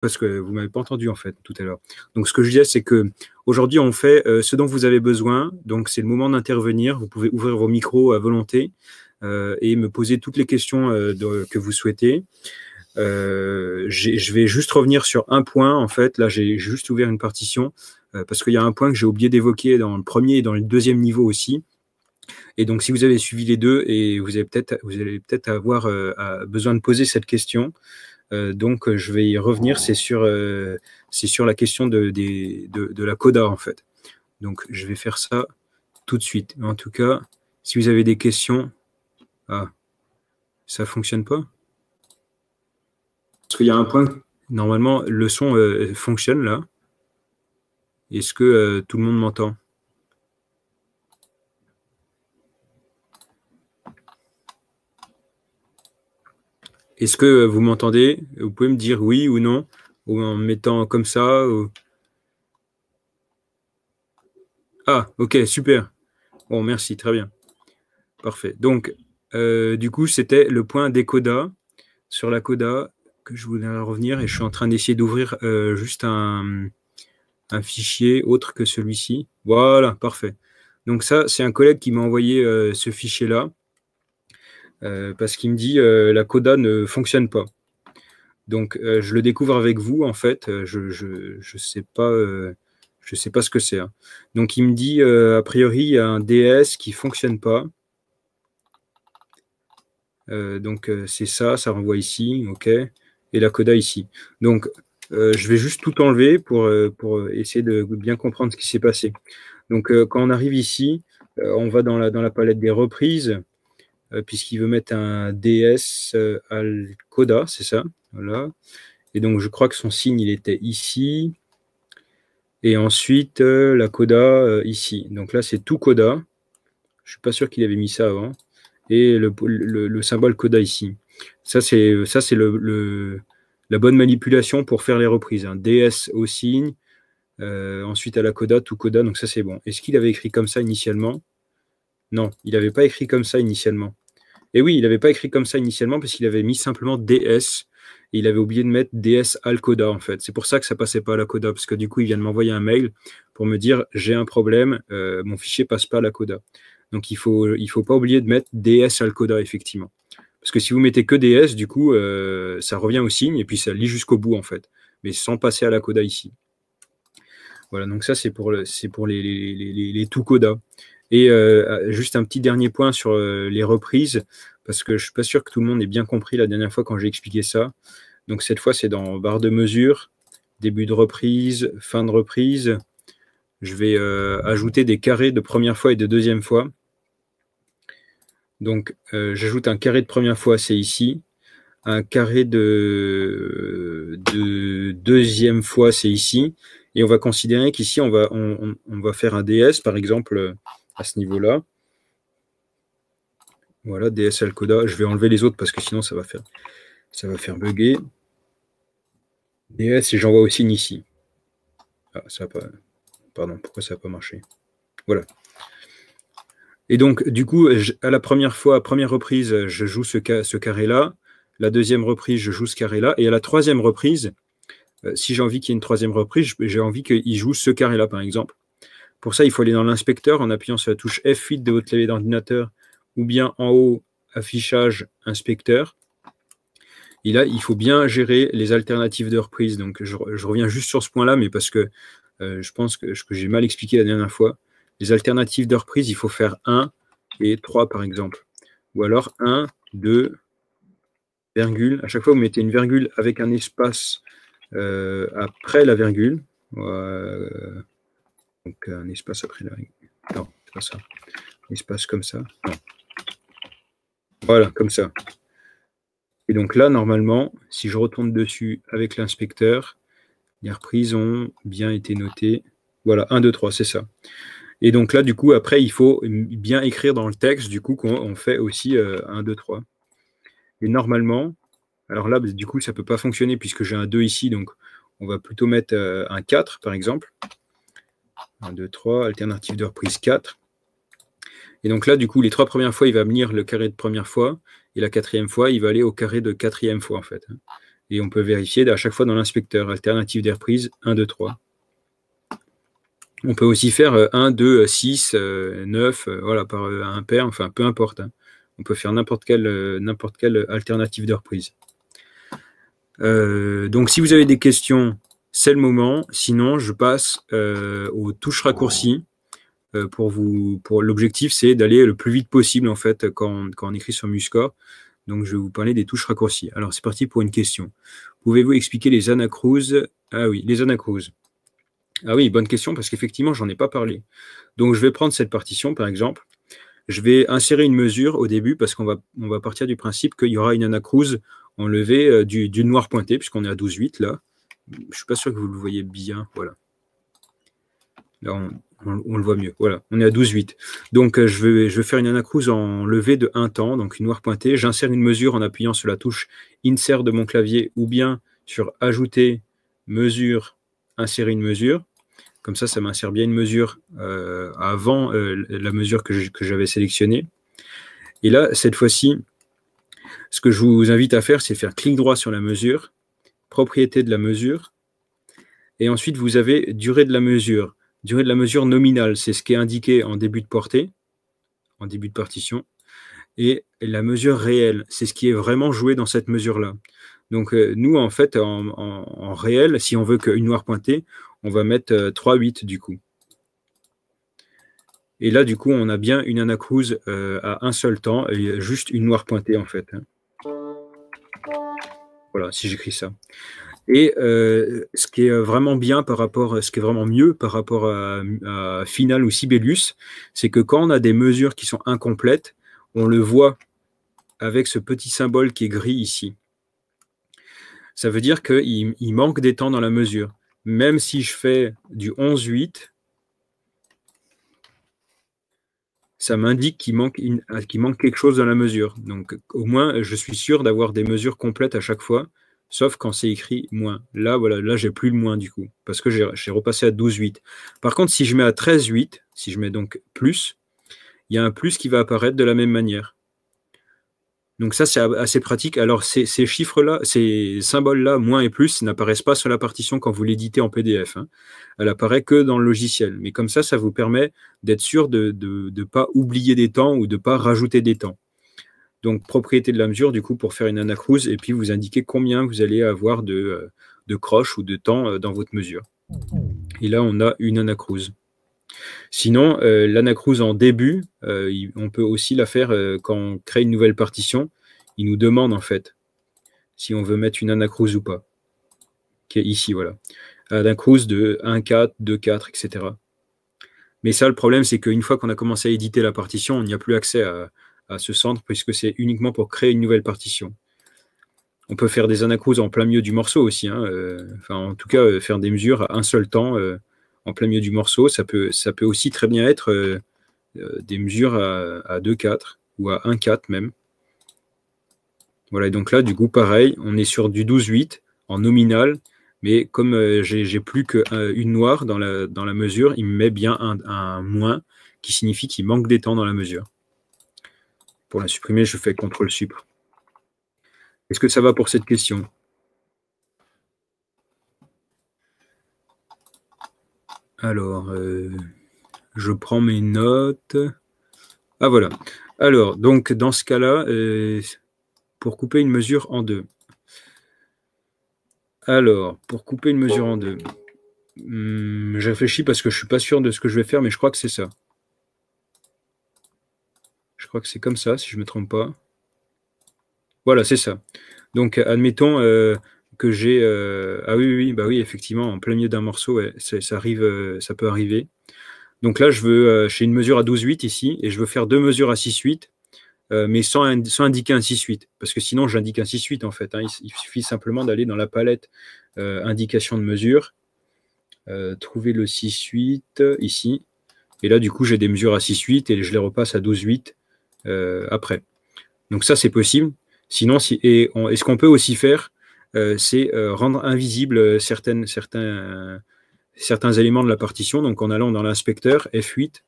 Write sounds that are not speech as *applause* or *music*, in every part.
parce que vous m'avez pas entendu en fait tout à l'heure. Donc ce que je disais, c'est que aujourd'hui on fait euh, ce dont vous avez besoin. Donc c'est le moment d'intervenir. Vous pouvez ouvrir vos micros à volonté euh, et me poser toutes les questions euh, que vous souhaitez. je vais juste revenir sur un point en fait. Là j'ai juste ouvert une partition parce qu'il y a un point que j'ai oublié d'évoquer dans le premier et dans le deuxième niveau aussi. Et donc, si vous avez suivi les deux, et vous, avez peut-être, vous allez peut-être avoir besoin de poser cette question euh, donc, euh, je vais y revenir. C'est sur, euh, c'est sur la question de, de, la coda, en fait. Donc, je vais faire ça tout de suite. En tout cas, si vous avez des questions... Ah, ça fonctionne pas Parce qu'il y a un point... Normalement, le son fonctionne, là. Est-ce que tout le monde m'entend Est-ce que vous m'entendez Vous pouvez me dire oui ou non, ou en mettant comme ça. Ah, ok, super. Bon, merci, très bien. Parfait. Donc, euh, du coup, c'était le point des codas sur la coda que je voulais revenir et je suis en train d'essayer d'ouvrir euh, juste un, fichier autre que celui-ci. Voilà, parfait. Donc ça, c'est un collègue qui m'a envoyé euh, ce fichier-là. Euh, parce qu'il me dit euh, la coda ne fonctionne pas. Donc euh, je le découvre avec vous, en fait, je ne je, je sais, sais, pas ce que c'est. Hein. Donc il me dit, a priori, il y a un DS qui fonctionne pas. donc c'est ça, ça renvoie ici, OK, et la coda ici. Donc je vais juste tout enlever pour, pour, essayer de bien comprendre ce qui s'est passé. Donc quand on arrive ici, on va dans la, dans la palette des reprises. Euh, puisqu'il veut mettre un DS euh, al Coda, c'est ça Voilà. Et donc, je crois que son signe, il était ici. Et ensuite, euh, la coda ici. Donc là, c'est tout coda. Je ne suis pas sûr qu'il avait mis ça avant. Et le, symbole coda ici. Ça, c'est ça c'est la bonne manipulation pour faire les reprises. Hein. DS au signe, ensuite à la coda, tout coda, donc ça c'est bon. Est-ce qu'il avait écrit comme ça initialement Non, il n'avait pas écrit comme ça initialement. Et oui, il n'avait pas écrit comme ça initialement parce qu'il avait mis simplement DS. Et il avait oublié de mettre DS Alcoda en fait. C'est pour ça que ça passait pas à la coda, parce que du coup, il vient de m'envoyer un mail pour me dire j'ai un problème, euh, mon fichier passe pas à la coda. Donc il faut il faut pas oublier de mettre DS Alcoda effectivement, parce que si vous mettez que DS, du coup, euh, ça revient au signe et puis ça lit jusqu'au bout en fait, mais sans passer à la coda ici. Voilà, donc ça c'est pour le, les les tout coda. Et euh, euh, juste un petit dernier point sur euh, les reprises, parce que je suis pas sûr que tout le monde ait bien compris la dernière fois quand j'ai expliqué ça. Donc cette fois, c'est dans barre de mesure, début de reprise, fin de reprise. Je vais ajouter des carrés de première fois et de deuxième fois. Donc j'ajoute un carré de première fois, c'est ici. Un carré de, deuxième fois, c'est ici. Et on va considérer qu'ici, on va, faire un DS, par exemple, à ce niveau-là. Voilà, DSL Coda. Je vais enlever les autres parce que sinon ça va faire, ça va faire bugger. DS et j'envoie aussi ici. Ah, ça pas. Pardon, pourquoi ça n'a pas marché Voilà. Et donc, du coup, à la première fois, à première reprise, je joue ce, ce carré-là. La deuxième reprise, je joue ce carré-là. Et à la troisième reprise, euh, si j'ai envie qu'il y ait une troisième reprise, j'ai envie qu'il joue ce carré-là, par exemple. Pour ça, il faut aller dans l'inspecteur en appuyant sur la touche F8 de votre clavier d'ordinateur ou bien en haut, affichage inspecteur. Et là, il faut bien gérer les alternatives de reprise. Donc, je, reviens juste sur ce point-là, mais parce que euh, je pense que, j'ai mal expliqué la dernière fois. Les alternatives de reprise, il faut faire 1 et 3, par exemple. Ou alors 1, 2, virgule. À chaque fois, vous mettez une virgule avec un espace euh, après la virgule. Euh, donc euh, un espace après la règle. Non, c'est pas ça. Un espace comme ça. Voilà, comme ça. Et donc là, normalement, si je retourne dessus avec l'inspecteur, les reprises ont bien été notées. Voilà, 1, 2, 3, c'est ça. Et donc là, du coup, après, il faut bien écrire dans le texte, du coup, qu'on fait aussi 1, 2, 3. Et normalement, alors là, du coup, ça ne peut pas fonctionner puisque j'ai un 2 ici, donc on va plutôt mettre euh, un 4, par exemple. 1, 2, 3, alternative de reprise 4. Et donc là, du coup, les trois premières fois, il va venir le carré de première fois, et la quatrième fois, il va aller au carré de quatrième fois, en fait. Et on peut vérifier à chaque fois dans l'inspecteur, alternative des reprises, 1, 2, 3. On peut aussi faire 1, 2, 6, 9, voilà, par euh, un pair, enfin, peu importe. Hein. On peut faire n'importe quelle, euh, quelle alternative de reprise. Euh, donc, si vous avez des questions, c'est le moment. Sinon, je passe euh, aux touches raccourcies. Euh, pour vous, pour l'objectif, c'est d'aller le plus vite possible en fait quand on, écrit sur MuseScore. Donc, je vais vous parler des touches raccourcies. Alors, c'est parti pour une question. Pouvez-vous expliquer les anacruzes Ah oui, les anacruses. Ah oui, bonne question parce qu'effectivement, j'en ai pas parlé. Donc, je vais prendre cette partition par exemple. Je vais insérer une mesure au début parce qu'on va, on va partir du principe qu'il y aura une anacruze enlevée euh, du, du noir pointé puisqu'on est à 12,8 là je ne suis pas sûr que vous le voyez bien. Voilà. Là, on, le voit mieux. Voilà, on est à 12-8. Donc, euh, je, vais, je vais faire une anacrouse en levée de 1 temps, donc une noire pointée. J'insère une mesure en appuyant sur la touche insert de mon clavier ou bien sur ajouter mesure, insérer une mesure. Comme ça, ça m'insère bien une mesure euh, avant euh, la mesure que j'avais sélectionnée. Et là, cette fois-ci, ce que je vous invite à faire, c'est faire clic droit sur la mesure propriété de la mesure. Et ensuite, vous avez durée de la mesure. Durée de la mesure nominale, c'est ce qui est indiqué en début de portée, en début de partition. Et la mesure réelle, c'est ce qui est vraiment joué dans cette mesure-là. Donc, euh, nous, en fait, en, réel, si on veut qu'une noire pointée, on va mettre 3, euh, 8 du coup. Et là, du coup, on a bien une anacrouse euh, à un seul temps, et juste une noire pointée, en fait. Hein. Voilà, si j'écris ça. Et euh, ce qui est vraiment bien par rapport, ce qui est vraiment mieux par rapport à, Final ou Sibelius, c'est que quand on a des mesures qui sont incomplètes, on le voit avec ce petit symbole qui est gris ici. Ça veut dire qu'il il manque des temps dans la mesure. Même si je fais du 11-8, ça m'indique qu'il manque, manque quelque chose dans la mesure. Donc au moins, je suis sûr d'avoir des mesures complètes à chaque fois, sauf quand c'est écrit moins. Là, voilà, là, j'ai plus le moins du coup, parce que j'ai, j'ai repassé à 12,8. Par contre, si je mets à 13,8, si je mets donc plus, il y a un plus qui va apparaître de la même manière. Donc ça, c'est assez pratique. Alors ces, chiffres-là, ces symboles-là, moins et plus, n'apparaissent pas sur la partition quand vous l'éditez en PDF. Hein. Elle apparaît que dans le logiciel. Mais comme ça, ça vous permet d'être sûr de ne pas oublier des temps ou de ne pas rajouter des temps. Donc propriété de la mesure, du coup, pour faire une anacrouse, et puis vous indiquez combien vous allez avoir de, euh, de croches ou de temps euh, dans votre mesure. Et là, on a une anacrouse. Sinon, euh, l'anacrouse en début, euh, on peut aussi la faire euh, quand on crée une nouvelle partition. Il nous demande en fait si on veut mettre une anacrouse ou pas. Qui est ici, voilà. Anacruse de 1.4, 2.4, etc. Mais ça, le problème, c'est qu'une fois qu'on a commencé à éditer la partition, on n'y a plus accès à, ce centre puisque c'est uniquement pour créer une nouvelle partition. On peut faire des anacrouses en plein milieu du morceau aussi. Hein, enfin, en tout cas, faire des mesures à un seul temps en plein milieu du morceau. Ça peut, ça peut aussi très bien être euh, euh, des mesures à, 2,4 2 ou à 1-4 même. Voilà, et donc là, du coup, pareil, on est sur du 12-8 en nominal, mais comme euh, j'ai plus qu'une noire dans la, dans la mesure, il me met bien un, moins, qui signifie qu'il manque des temps dans la mesure. Pour la supprimer, je fais ctrl sup Est-ce que ça va pour cette question Alors, euh, je prends mes notes. Ah voilà. Alors, donc dans ce cas-là, euh, pour couper une mesure en deux. Alors, pour couper une mesure en deux, hmm, je réfléchis parce que je ne suis pas sûr de ce que je vais faire, mais je crois que c'est ça. Je crois que c'est comme ça, si je ne me trompe pas. Voilà, c'est ça. Donc, admettons, euh, que j'ai. Euh, ah oui, oui, bah oui, effectivement, en plein milieu d'un morceau, ça arrive, euh, ça peut arriver. Donc là, je veux, euh, j'ai une mesure à 12-8 ici, et je veux faire deux mesures à 6-8, mais sans, indiquer un 6-8, parce que sinon, j'indique un 6-8 en fait. Hein. Il, suffit simplement d'aller dans la palette indication de mesure, trouver le 6-8 ici, et là, du coup, j'ai des mesures à 6-8 et je les repasse à 12-8 après. Donc ça, c'est possible. Sinon, si, est-ce qu'on peut aussi faire euh, c'est euh, rendre invisible euh, certains, éléments de la partition, donc en allant dans l'inspecteur F8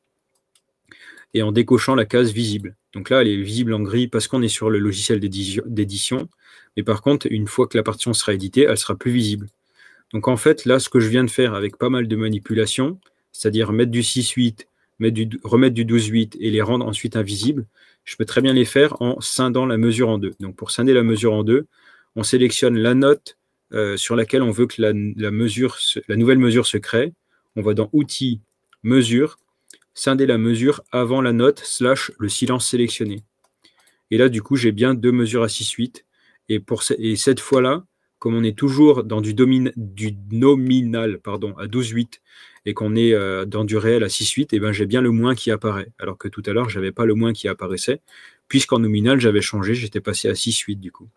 et en décochant la case visible. Donc là, elle est visible en gris parce qu'on est sur le logiciel d'édition, mais par contre, une fois que la partition sera éditée, elle sera plus visible. Donc en fait, là, ce que je viens de faire avec pas mal de manipulations, c'est-à-dire mettre du 6-8, remettre du 12-8 et les rendre ensuite invisibles, je peux très bien les faire en scindant la mesure en deux. Donc pour scinder la mesure en deux, on sélectionne la note euh, sur laquelle on veut que la, mesure la nouvelle mesure se crée. On va dans Outils, mesure, scinder la mesure avant la note slash le silence sélectionné. Et là, du coup, j'ai bien deux mesures à 6 suites. Et, pour cette fois-là, comme on est toujours dans du, du nominal pardon, à 12-8 et qu'on est euh, dans du réel à 6-8, eh ben, j'ai bien le moins qui apparaît. Alors que tout à l'heure, je n'avais pas le moins qui apparaissait, puisqu'en nominal, j'avais changé, j'étais passé à 6-8 du coup.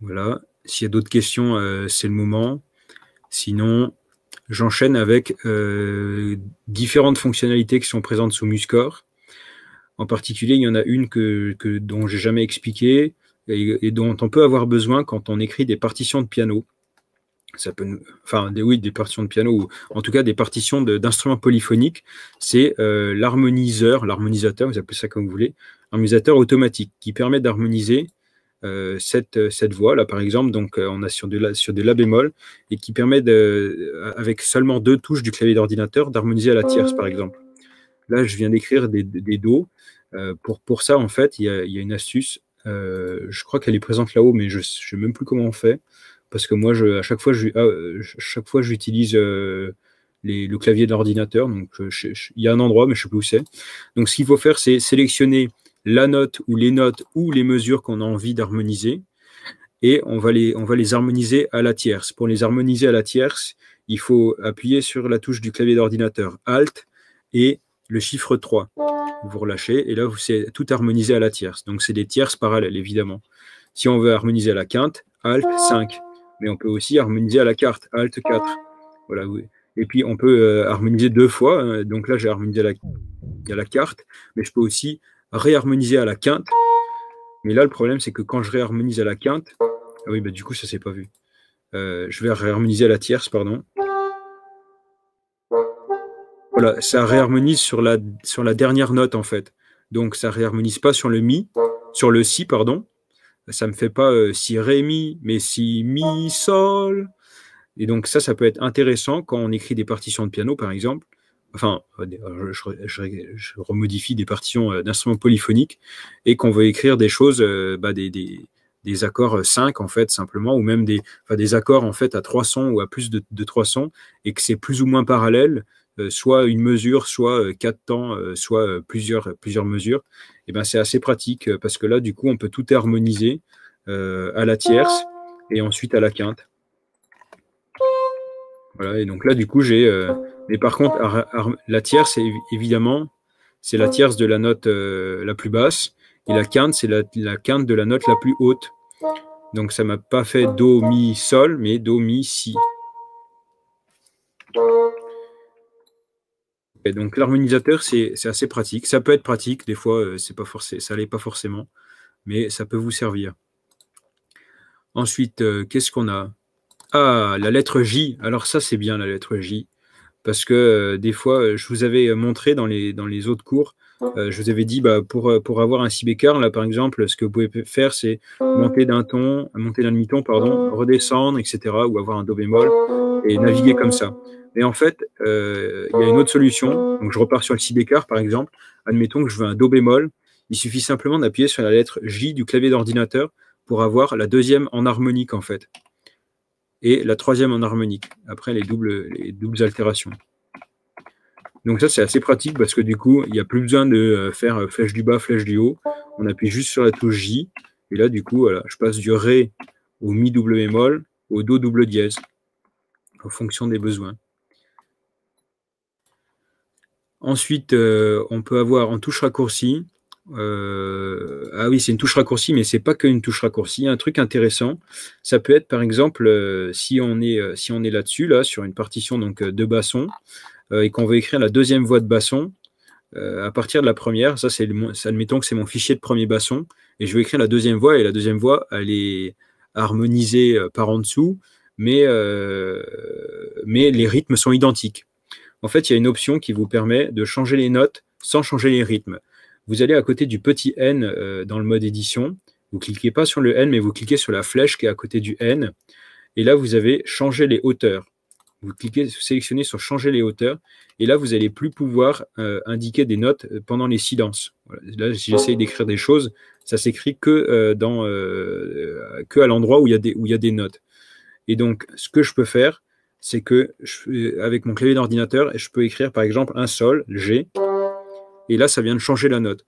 Voilà. S'il y a d'autres questions, euh, c'est le moment. Sinon, j'enchaîne avec euh, différentes fonctionnalités qui sont présentes sous Muscore. En particulier, il y en a une que, que dont j'ai jamais expliqué et, dont on peut avoir besoin quand on écrit des partitions de piano. Ça peut, enfin, des, oui, des partitions de piano ou en tout cas des partitions d'instruments polyphoniques. C'est euh, l'harmoniseur, l'harmonisateur, vous appelez ça comme vous voulez, harmonisateur automatique qui permet d'harmoniser euh, cette, euh, cette voie là par exemple donc euh, on a sur des la, sur des la bémol et qui permet de, avec seulement deux touches du clavier d'ordinateur d'harmoniser à la tierce par oh. exemple là je viens d'écrire des, des dos pour, pour ça en fait il y a, y a, une astuce je crois qu'elle est présente là-haut mais je ne sais même plus comment on fait parce que moi, je, à chaque fois, je, ah, chaque fois, j'utilise le clavier d'ordinateur Donc, il y a un endroit, mais je ne sais plus où c'est. Donc, ce qu'il faut faire, c'est sélectionner la note ou les notes ou les mesures qu'on a envie d'harmoniser. Et on va, les, on va les harmoniser à la tierce. Pour les harmoniser à la tierce, il faut appuyer sur la touche du clavier d'ordinateur Alt et le chiffre 3. Vous relâchez et là, vous c'est tout harmonisé à la tierce. Donc, c'est des tierces parallèles, évidemment. Si on veut harmoniser à la quinte, Alt 5. Mais on peut aussi harmoniser à la carte, Alt 4. Voilà, oui. Et puis, on peut euh, harmoniser deux fois. Euh, donc là, j'ai harmonisé à la, à la carte, mais je peux aussi réharmoniser à la quinte. Mais là, le problème, c'est que quand je réharmonise à la quinte, ah oui, bah, du coup, ça s'est pas vu. Euh, je vais réharmoniser à la tierce, pardon. Voilà, ça réharmonise sur la, sur la dernière note, en fait. Donc, ça réharmonise pas sur le mi, sur le si, pardon. Ça me fait pas euh, si ré mi, mais si mi sol. Et donc ça, ça peut être intéressant quand on écrit des partitions de piano, par exemple, enfin, euh, euh, je, remodifie des partitions euh, d'instruments polyphoniques et qu'on veut écrire des choses, bah, des, accords 5 en fait simplement, ou même des, des accords en fait à 3 sons ou à plus de, de sons, et que c'est plus ou moins parallèle, soit une mesure, soit quatre temps, soit plusieurs, plusieurs mesures. Et ben c'est assez pratique parce que là du coup on peut tout harmoniser à la tierce et ensuite à la quinte. Voilà, et donc là du coup j'ai mais par contre, la tierce, évidemment, c'est la tierce de la note euh, la plus basse. Et la quinte, c'est la, quinte de la note la plus haute. Donc ça ne m'a pas fait Do, Mi, Sol, mais Do, Mi, Si. donc l'harmonisateur, c'est assez pratique. Ça peut être pratique, des fois, euh, c'est pas forcé, ça l'est pas forcément, mais ça peut vous servir. Ensuite, euh, qu'est-ce qu'on a Ah, la lettre J. Alors ça, c'est bien la lettre J parce que euh, des fois, euh, je vous avais euh, montré dans les, dans les autres cours, mmh. je vous avais dit, bah, pour, avoir un si là par exemple, ce que vous pouvez faire, c'est mmh. monter d'un ton, monter d'un demi-ton, pardon, mmh. redescendre, etc., ou avoir un Do bémol, et naviguer comme ça. Et en fait, il y a une autre solution. Donc, je repars sur le si par exemple. Admettons que je veux un Do bémol. Il suffit simplement d'appuyer sur la lettre J du clavier d'ordinateur pour avoir la deuxième en harmonique, en fait et la troisième en harmonique, après les doubles, les doubles altérations. Donc ça, c'est assez pratique parce que du coup, il n'y a plus besoin de euh, faire euh, flèche du bas, flèche du haut. On appuie juste sur la touche J. Et là, du coup, voilà, je passe du Ré au Mi double bémol, au Do double dièse, en fonction des besoins. Ensuite, euh, on peut avoir en touche raccourci euh, ah oui, c'est une touche raccourcie, mais c'est pas qu'une touche raccourcie. Un truc intéressant, ça peut être par exemple euh, si on est euh, si on est là-dessus là sur une partition donc de basson et qu'on veut écrire la deuxième voix de basson à partir de la première. Ça c'est admettons que c'est mon fichier de premier basson et je veux écrire la deuxième voix et la deuxième voix elle est harmonisée par en dessous, mais mais les rythmes sont identiques. En fait, il y a une option qui vous permet de changer les notes sans changer les rythmes vous allez à côté du petit N euh, dans le mode édition. Vous cliquez pas sur le N, mais vous cliquez sur la flèche qui est à côté du N. Et là, vous avez changer les hauteurs. Vous cliquez, vous sélectionnez sur changer les hauteurs. Et là, vous n'allez plus pouvoir euh, indiquer des notes euh, pendant les silences. Là, si j'essaye d'écrire des choses, ça s'écrit que, dans, que à l'endroit où il y, y a des notes. Et donc, ce que je peux faire, c'est que je, avec mon clavier d'ordinateur, je peux écrire par exemple un sol, G, et là, ça vient de changer la note.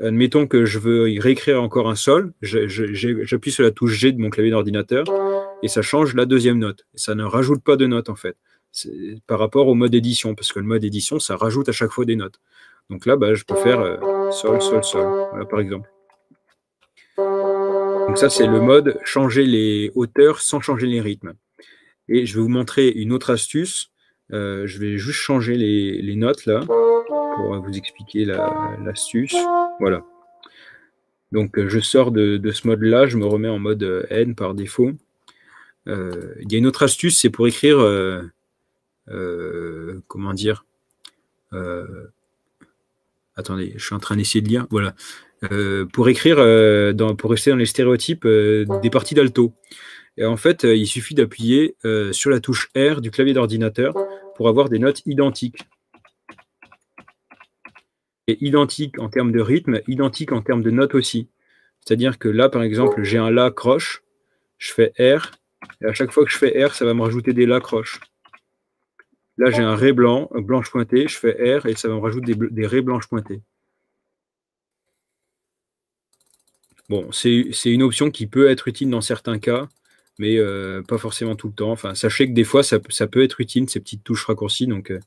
Admettons que je veux réécrire encore un sol, j'appuie sur la touche G de mon clavier d'ordinateur et ça change la deuxième note. Ça ne rajoute pas de notes en fait, par rapport au mode édition, parce que le mode édition, ça rajoute à chaque fois des notes. Donc là, bah, je peux faire euh, sol, sol, sol, par exemple. Donc ça, c'est le mode changer les hauteurs sans changer les rythmes. Et je vais vous montrer une autre astuce. Euh, je vais juste changer les notes là pour vous expliquer l'astuce. voilà. Donc euh, je sors de, ce mode-là, je me remets en mode euh, N par défaut. Euh, il y a une autre astuce, c'est pour écrire, comment dire, attendez, je suis en train d'essayer de lire, voilà, pour écrire, dans, pour rester dans les stéréotypes, des parties d'alto. Et en fait, il suffit d'appuyer sur la touche R du clavier d'ordinateur pour avoir des notes identiques est identique en termes de rythme, identique en termes de notes aussi. C'est-à-dire que là, par exemple, j'ai un La croche, je fais R, et à chaque fois que je fais R, ça va me rajouter des La croches. Là, j'ai un Ré blanc, euh, blanche pointée, je fais R, et ça va me rajouter des, des blanches pointées. Bon, c'est une option qui peut être utile dans certains cas, mais euh, pas forcément tout le temps. Enfin, sachez que des fois, ça, peut être utile, ces petites touches raccourcies, donc euh,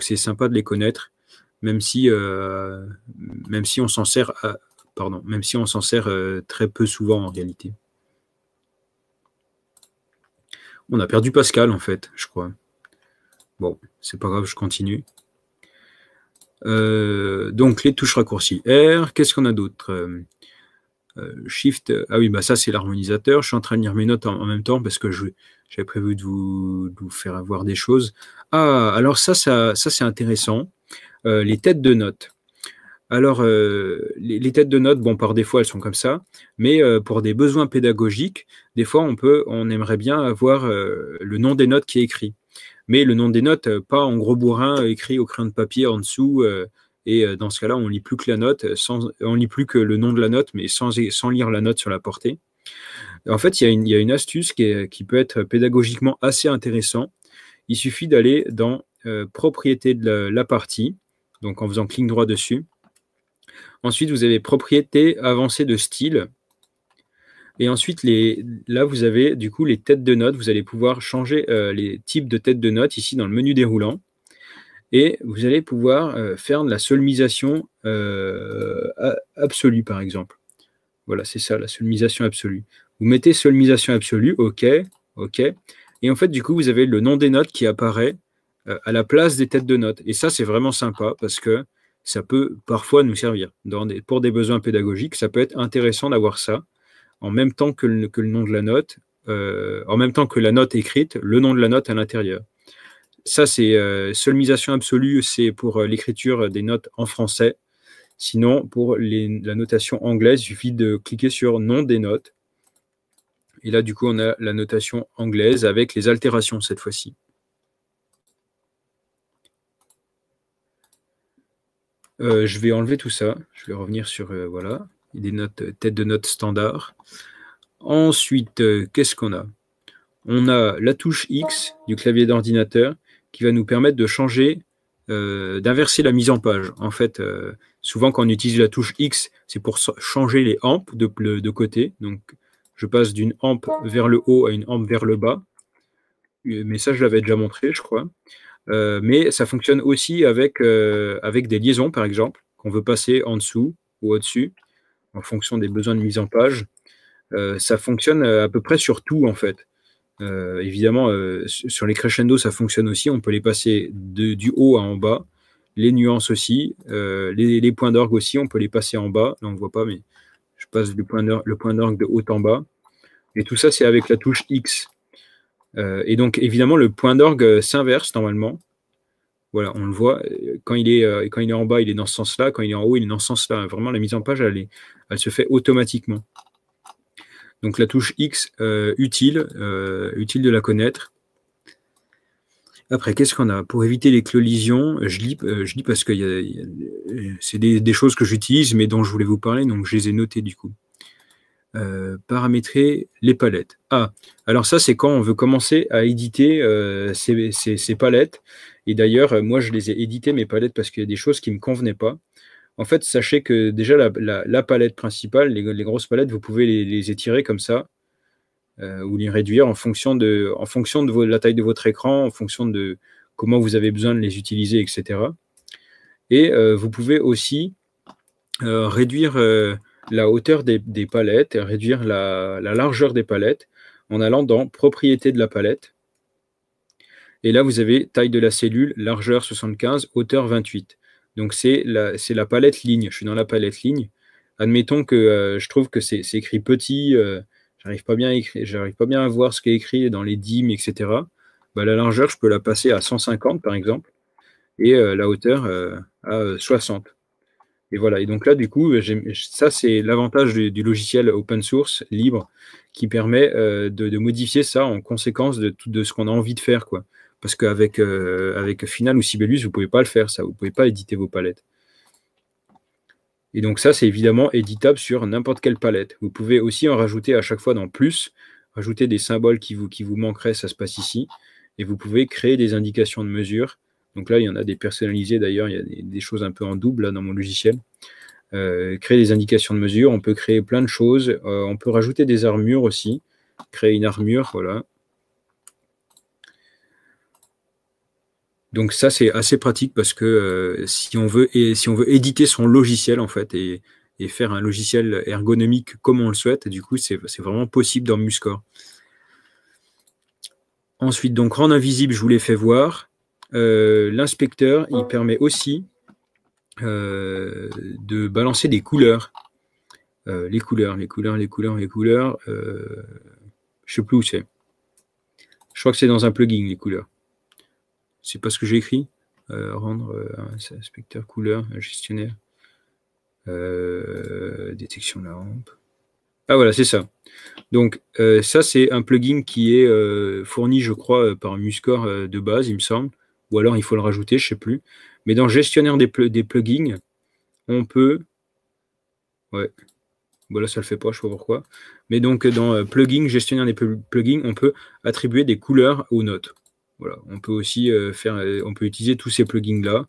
c'est sympa de les connaître même si, euh, même si on s'en sert, euh, pardon, même si on s'en euh, très peu souvent en réalité. On a perdu Pascal en fait, je crois. Bon, c'est pas grave, je continue. donc les touches raccourcies R, qu'est-ce qu'on a d'autre Shift, ah oui, bah ça c'est l'harmonisateur. Je suis en train de lire mes notes en, même temps parce que j'avais prévu de vous, de faire avoir des choses. Ah, alors ça, ça, ça c'est intéressant. Euh, les têtes de notes. Alors, euh, les, têtes de notes, bon, par défaut, elles sont comme ça, mais euh, pour des besoins pédagogiques, des fois, on peut, on aimerait bien avoir le nom des notes qui est écrit. Mais le nom des notes, pas en gros bourrin écrit au crayon de papier en dessous. et dans ce cas-là, on lit plus que la note, on lit plus que le nom de la note, mais sans, sans lire la note sur la portée. En fait, il y, a une astuce qui, peut être pédagogiquement assez intéressant. Il suffit d'aller dans propriété de la partie donc en faisant clic droit dessus. Ensuite, vous avez propriété avancée de style. Et ensuite, les, là, vous avez du coup les têtes de notes. Vous allez pouvoir changer euh, les types de têtes de notes ici dans le menu déroulant. Et vous allez pouvoir euh, faire de la solmisation euh, absolue, par exemple. Voilà, c'est ça, la solmisation absolue. Vous mettez solmisation absolue, OK, OK. Et en fait, du coup, vous avez le nom des notes qui apparaît euh, à la place des têtes de notes. Et ça, c'est vraiment sympa parce que ça peut parfois nous servir. pour des besoins pédagogiques, ça peut être intéressant d'avoir ça en même temps que le, nom de la note, euh, en même temps que la note écrite, le nom de la note à l'intérieur. Ça, c'est euh, solmisation absolue, c'est pour euh, l'écriture des notes en français. Sinon, pour la notation anglaise, il suffit de cliquer sur nom des notes. Et là, du coup, on a la notation anglaise avec les altérations cette fois-ci. Euh, je vais enlever tout ça. Je vais revenir sur euh, voilà, des notes, euh, tête de notes standard. Ensuite, qu'est-ce qu'on a On a la touche X du clavier d'ordinateur qui va nous permettre de changer, d'inverser la mise en page. En fait, souvent quand on utilise la touche X, c'est pour changer les hampes de, côté. Donc, je passe d'une amp vers le haut à une amp vers le bas. Mais ça, je l'avais déjà montré, je crois. Euh, mais ça fonctionne aussi euh, avec, des liaisons, par exemple, qu'on veut passer en dessous ou au-dessus, en fonction des besoins de mise en page. Euh, ça fonctionne à peu près sur tout, en fait. évidemment, sur les crescendo, ça fonctionne aussi. On peut les passer du haut à en bas. Les nuances aussi. Les, les, points d'orgue aussi, on peut les passer en bas. Là, on ne voit pas, mais je passe le point d'orgue de haut en bas. Et tout ça, c'est avec la touche X. Euh, et donc, évidemment, le point d'orgue euh, s'inverse normalement. Voilà, on le voit. Euh, quand il, est, quand il est en bas, il est dans ce sens-là. Quand il est en haut, il est dans ce sens-là. Vraiment, la mise en page, elle, se fait automatiquement. Donc, la touche X, utile, utile de la connaître. Après, qu'est-ce qu'on a Pour éviter les collisions, je lis, je parce que c'est des, des choses que j'utilise, mais dont je voulais vous parler, donc je les ai notées du coup. Euh, paramétrer les palettes. Ah, alors ça, c'est quand on veut commencer à éditer euh, ces, palettes. Et d'ailleurs, euh, moi, je les ai éditées, mes palettes, parce qu'il y a des choses qui ne me convenaient pas. En fait, sachez que déjà, la, palette principale, les, grosses palettes, vous pouvez les, étirer comme ça, ou les réduire en fonction de, en fonction de la taille de votre écran, en fonction de comment vous avez besoin de les utiliser, etc. Et vous pouvez aussi réduire la hauteur des, palettes réduire la, largeur des palettes en allant dans propriété de la palette. Et là, vous avez taille de la cellule, largeur 75, hauteur 28. Donc c'est la, palette ligne. Je suis dans la palette ligne. Admettons que euh, je trouve que c'est écrit petit, euh, je j'arrive pas, bien à voir ce qui est écrit dans les dîmes, etc. Bah, la largeur, je peux la passer à 150 par exemple, et euh, la hauteur à 60. Et voilà. Et donc là, du coup, ça, c'est l'avantage du, logiciel open source, libre, qui permet euh, de, modifier ça en conséquence de, de ce qu'on a envie de faire. Quoi. Parce qu'avec euh, avec Final ou Sibelius, vous ne pouvez pas le faire, ça. Vous ne pouvez pas éditer vos palettes. Et donc ça, c'est évidemment éditable sur n'importe quelle palette. Vous pouvez aussi en rajouter à chaque fois dans plus, rajouter des symboles qui vous, qui vous manqueraient, ça se passe ici. Et vous pouvez créer des indications de mesure donc là, il y en a des personnalisés d'ailleurs, il y a des, choses un peu en double dans mon logiciel. Euh, créer des indications de mesure, on peut créer plein de choses, euh, on peut rajouter des armures aussi, créer une armure, voilà. Donc ça c'est assez pratique parce que euh, si, on veut, et, si on veut éditer son logiciel en fait et, et, faire un logiciel ergonomique comme on le souhaite, du coup c'est vraiment possible dans Muscore. Ensuite donc rendre invisible, je vous l'ai fait voir. Euh, l'inspecteur, il hein permet aussi euh, de balancer des couleurs. Euh, les couleurs, les couleurs, les couleurs, les couleurs. je ne sais plus où c'est. Je crois que c'est dans un plugin, les couleurs. C'est pas ce que j'ai écrit. rendre inspecteur couleur, gestionnaire. détection de la rampe. Ah voilà, c'est ça. Donc ça, c'est un plugin qui est fourni, je crois, par Muscore de base, il me semble ou alors il faut le rajouter, je ne sais plus. Mais dans gestionnaire des, plugins, on peut. Ouais. Voilà, ça ne le fait pas, je ne sais pas pourquoi. Mais donc dans euh, gestionnaire des plugins, on peut attribuer des couleurs aux notes. Voilà. On peut aussi euh, faire. Euh, on peut utiliser tous ces plugins-là,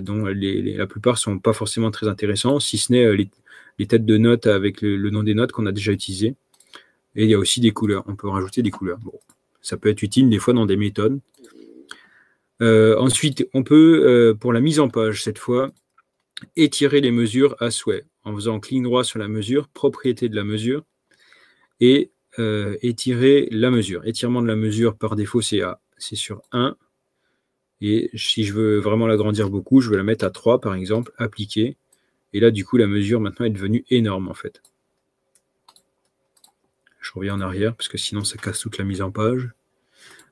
dont la plupart ne sont pas forcément très intéressants, si ce n'est les, têtes de notes avec le, nom des notes qu'on a déjà utilisées. Et il y a aussi des couleurs. On peut rajouter des couleurs. Bon, ça peut être utile des fois dans des méthodes. Euh, ensuite, on peut, euh, pour la mise en page cette fois, étirer les mesures à souhait en faisant clic droit sur la mesure, propriété de la mesure, et euh, étirer la mesure. Étirement de la mesure par défaut, c'est c'est sur 1. Et si je veux vraiment l'agrandir beaucoup, je vais la mettre à 3, par exemple, appliquer. Et là, du coup, la mesure maintenant est devenue énorme, en fait. Je reviens en arrière, parce que sinon, ça casse toute la mise en page.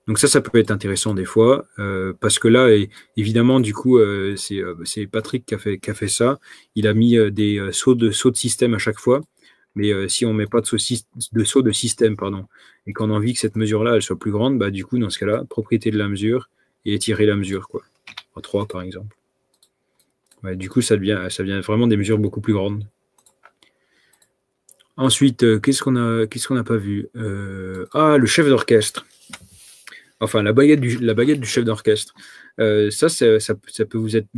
Donc ça, ça peut être intéressant des fois, euh, parce que là, évidemment, du coup, euh, euh, bah, c'est Patrick qui a, fait, ça. Il a mis des sauts, de, de système à chaque fois. Mais si on ne met pas de saut, de saut de système, pardon, et qu'on a envie que cette mesure-là, elle soit plus grande, bah, du coup, dans ce cas-là, propriété de la mesure et étirer la mesure, quoi. En 3, par exemple. du coup, ça devient, ça vraiment des mesures beaucoup plus grandes. Ensuite, qu'est-ce qu'on n'a qu'on pas vu Ah, le chef d'orchestre enfin la baguette du, chef d'orchestre. Euh, ça, ça, peut vous être,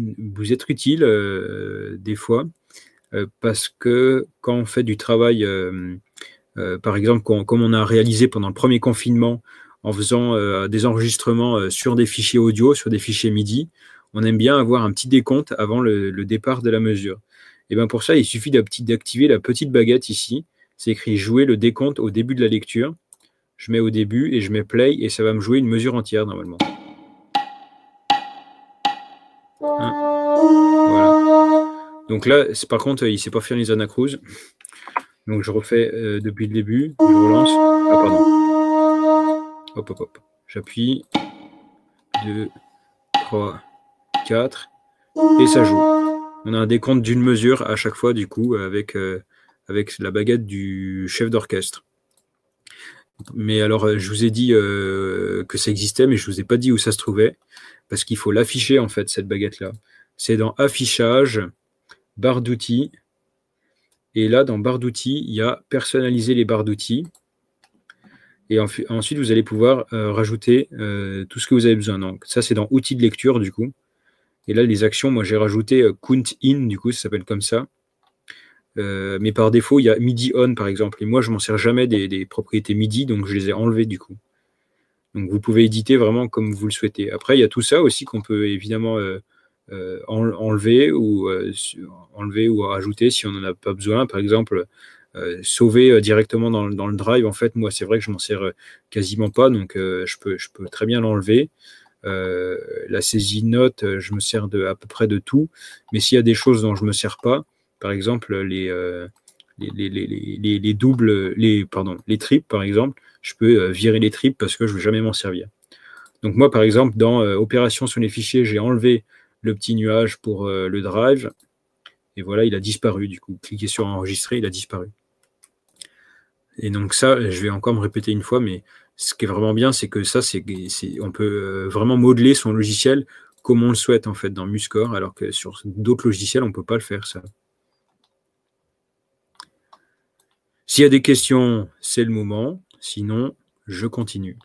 utile euh, des fois, euh, parce que quand on fait du travail, par exemple, comme on a réalisé pendant le premier confinement, en faisant des enregistrements sur des fichiers audio, sur des fichiers MIDI, on aime bien avoir un petit décompte avant le, le départ de la mesure. Et bien pour ça, il suffit d'activer la petite baguette ici. C'est écrit jouer le décompte au début de la lecture je mets au début et je mets play et ça va me jouer une mesure entière normalement. Hein. voilà. Donc là, par contre, il ne sait pas faire les anacruses. Donc je refais euh, depuis le début, je relance. Ah, pardon. Hop hop hop. J'appuie. 2, 3, 4. Et ça joue. On a un décompte d'une mesure à chaque fois, du coup, avec, euh, avec la baguette du chef d'orchestre. Mais alors, euh, je vous ai dit euh, que ça existait, mais je ne vous ai pas dit où ça se trouvait, parce qu'il faut l'afficher, en fait, cette baguette-là. C'est dans Affichage, barre d'outils. Et là, dans barre d'outils, il y a personnaliser les barres d'outils. Et ensuite, vous allez pouvoir euh, rajouter tout ce que vous avez besoin. Donc, ça, c'est dans outils de lecture, du coup. Et là, les actions, moi, j'ai rajouté count in, du coup, ça s'appelle comme ça. Euh, mais par défaut, il y a MIDI on par exemple. Et moi, je m'en sers jamais des, propriétés MIDI, donc je les ai enlevées du coup. Donc vous pouvez éditer vraiment comme vous le souhaitez. Après, il y a tout ça aussi qu'on peut évidemment euh, euh, enlever, ou, enlever ou rajouter si on n'en a pas besoin. Par exemple, sauver directement dans, le drive. En fait, moi, c'est vrai que je m'en sers quasiment pas, donc je, peux, je peux très bien l'enlever. la saisie note, je me sers de, à peu près de tout. Mais s'il y a des choses dont je ne me sers pas, par exemple, euh, les, les, doubles, les, pardon, les tripes, par exemple, je peux euh, virer les tripes parce que je ne veux jamais m'en servir. Donc moi, par exemple, dans euh, opération sur les fichiers, j'ai enlevé le petit nuage pour le drive. Et voilà, il a disparu. Du coup, cliquez sur enregistrer, il a disparu. Et donc ça, je vais encore me répéter une fois, mais ce qui est vraiment bien, c'est que ça, c'est, on peut vraiment modeler son logiciel comme on le souhaite en fait dans Muscore, alors que sur d'autres logiciels, on ne peut pas le faire ça. S'il y a des questions, c'est le moment. Sinon, je continue.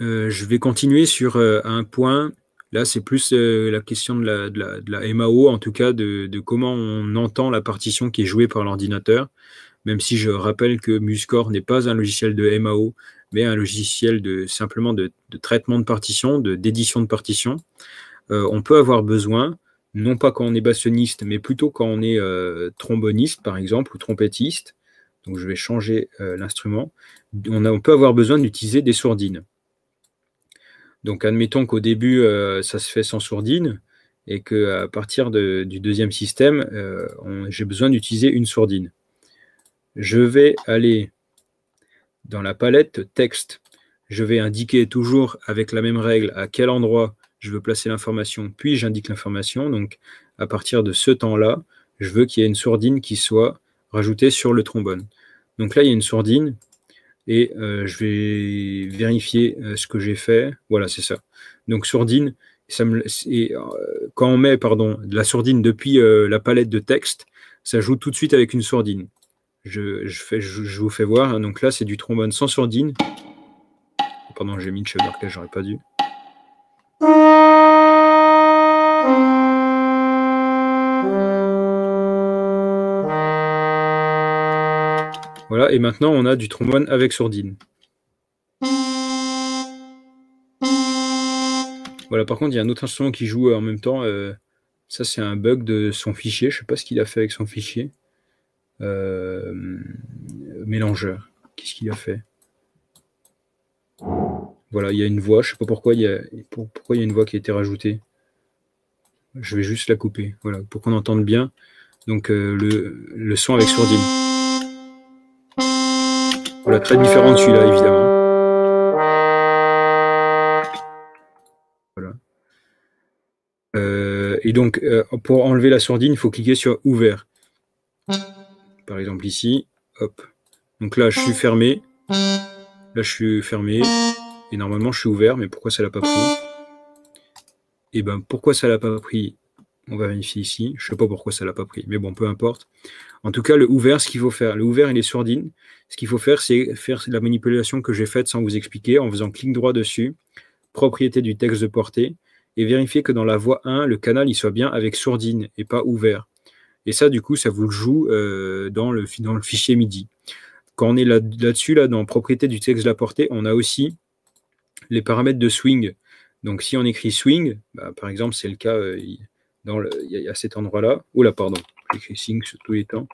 Euh, je vais continuer sur euh, un point. Là, c'est plus euh, la question de la, MAO, en tout cas, de, comment on entend la partition qui est jouée par l'ordinateur. Même si je rappelle que Muscore n'est pas un logiciel de MAO, mais un logiciel de simplement de, traitement de partition, d'édition de partition. on peut avoir besoin non pas quand on est bassoniste, mais plutôt quand on est euh, tromboniste, par exemple, ou trompettiste. Donc je vais changer euh, l'instrument. On, peut avoir besoin d'utiliser des sourdines. Donc admettons qu'au début, euh, ça se fait sans sourdine, et qu'à partir du deuxième système, j'ai besoin d'utiliser une sourdine. Je vais aller dans la palette texte. Je vais indiquer toujours avec la même règle à quel endroit je veux placer l'information, puis j'indique l'information. Donc, à partir de ce temps-là, je veux qu'il y ait une sourdine qui soit rajoutée sur le trombone. Donc là, il y a une sourdine et euh, je vais vérifier euh, ce que j'ai fait. Voilà, c'est ça. Donc sourdine, ça me, et, euh, quand on met pardon, de la sourdine depuis la palette de texte, ça joue tout de suite avec une sourdine. Je, vous fais voir. donc là, c'est du trombone sans sourdine. Pardon, j'ai mis une cheveux j'aurais pas dû. Voilà, et maintenant on a du trombone avec sourdine. Voilà, par contre, il y a un autre instrument qui joue euh, en même temps. Euh, ça, c'est un bug de son fichier. Je ne sais pas ce qu'il a fait avec son fichier. Euh, mélangeur. Qu'est-ce qu'il a fait voilà, il y a une voix, je ne sais pas pourquoi il y a, pourquoi il y a une voix qui a été rajoutée. Je vais juste la couper, voilà, pour qu'on entende bien. Donc euh, le, son avec sourdine. Voilà, très différent de celui-là, évidemment. Voilà. Euh, et donc, euh, pour enlever la sourdine, il faut cliquer sur ouvert. Par exemple ici, hop. Donc là, je suis fermé. Là, je suis fermé. Et normalement, je suis ouvert, mais pourquoi ça l'a pas pris Et eh ben, pourquoi ça l'a pas pris On va vérifier ici. Je sais pas pourquoi ça l'a pas pris, mais bon, peu importe. En tout cas, le ouvert, ce qu'il faut faire, le ouvert, il est sourdine. Ce qu'il faut faire, c'est faire la manipulation que j'ai faite sans vous expliquer, en faisant clic droit dessus, propriété du texte de portée, et vérifier que dans la voie 1, le canal, il soit bien avec sourdine et pas ouvert. Et ça, du coup, ça vous le joue euh, dans, le, dans le fichier MIDI quand on est là-dessus, là, dans propriété du texte de la portée, on a aussi les paramètres de swing. Donc si on écrit swing, bah, par exemple, c'est le cas euh, dans à cet endroit-là. Oula, oh pardon, j'écris swing sur tous les temps.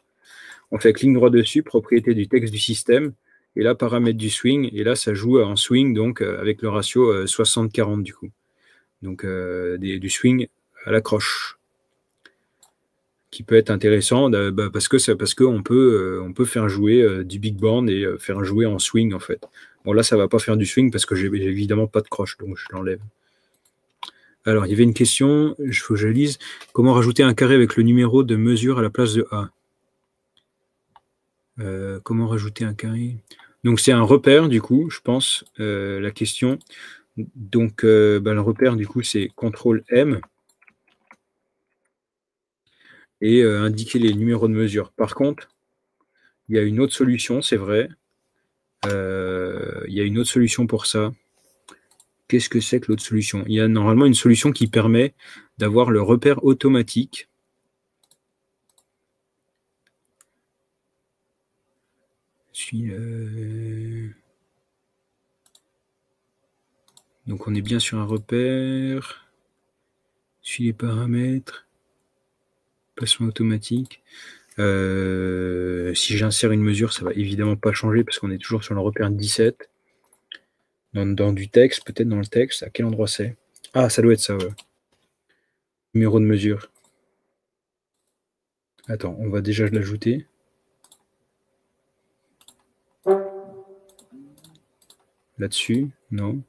On fait clic droit dessus, propriété du texte du système, et là, paramètre du swing, et là, ça joue en swing, donc euh, avec le ratio 60-40 euh, du coup. Donc du swing à la croche qui peut être intéressant bah, parce que parce qu'on peut, on peut faire jouer du big band et faire jouer en swing en fait. Bon, là, ça ne va pas faire du swing parce que j'ai évidemment pas de croche, donc je l'enlève. Alors, il y avait une question, je lise. Comment rajouter un carré avec le numéro de mesure à la place de A euh, Comment rajouter un carré Donc, c'est un repère, du coup, je pense, euh, la question. Donc, euh, ben, le repère, du coup, c'est CTRL M et indiquer les numéros de mesure. Par contre, il y a une autre solution, c'est vrai, il euh, y a une autre solution pour ça. Qu'est-ce que c'est que l'autre solution Il y a normalement une solution qui permet d'avoir le repère automatique euh, Donc on est bien sur un repère. Suis les paramètres. Placement automatique. Euh, si j'insère une mesure, ça va évidemment pas changer parce qu'on est toujours sur le repère 17. Dans, du texte, peut-être dans le texte, à quel endroit c'est Ah, ça doit être ça, Numéro de mesure. Attends, on va déjà l'ajouter. Là-dessus, non.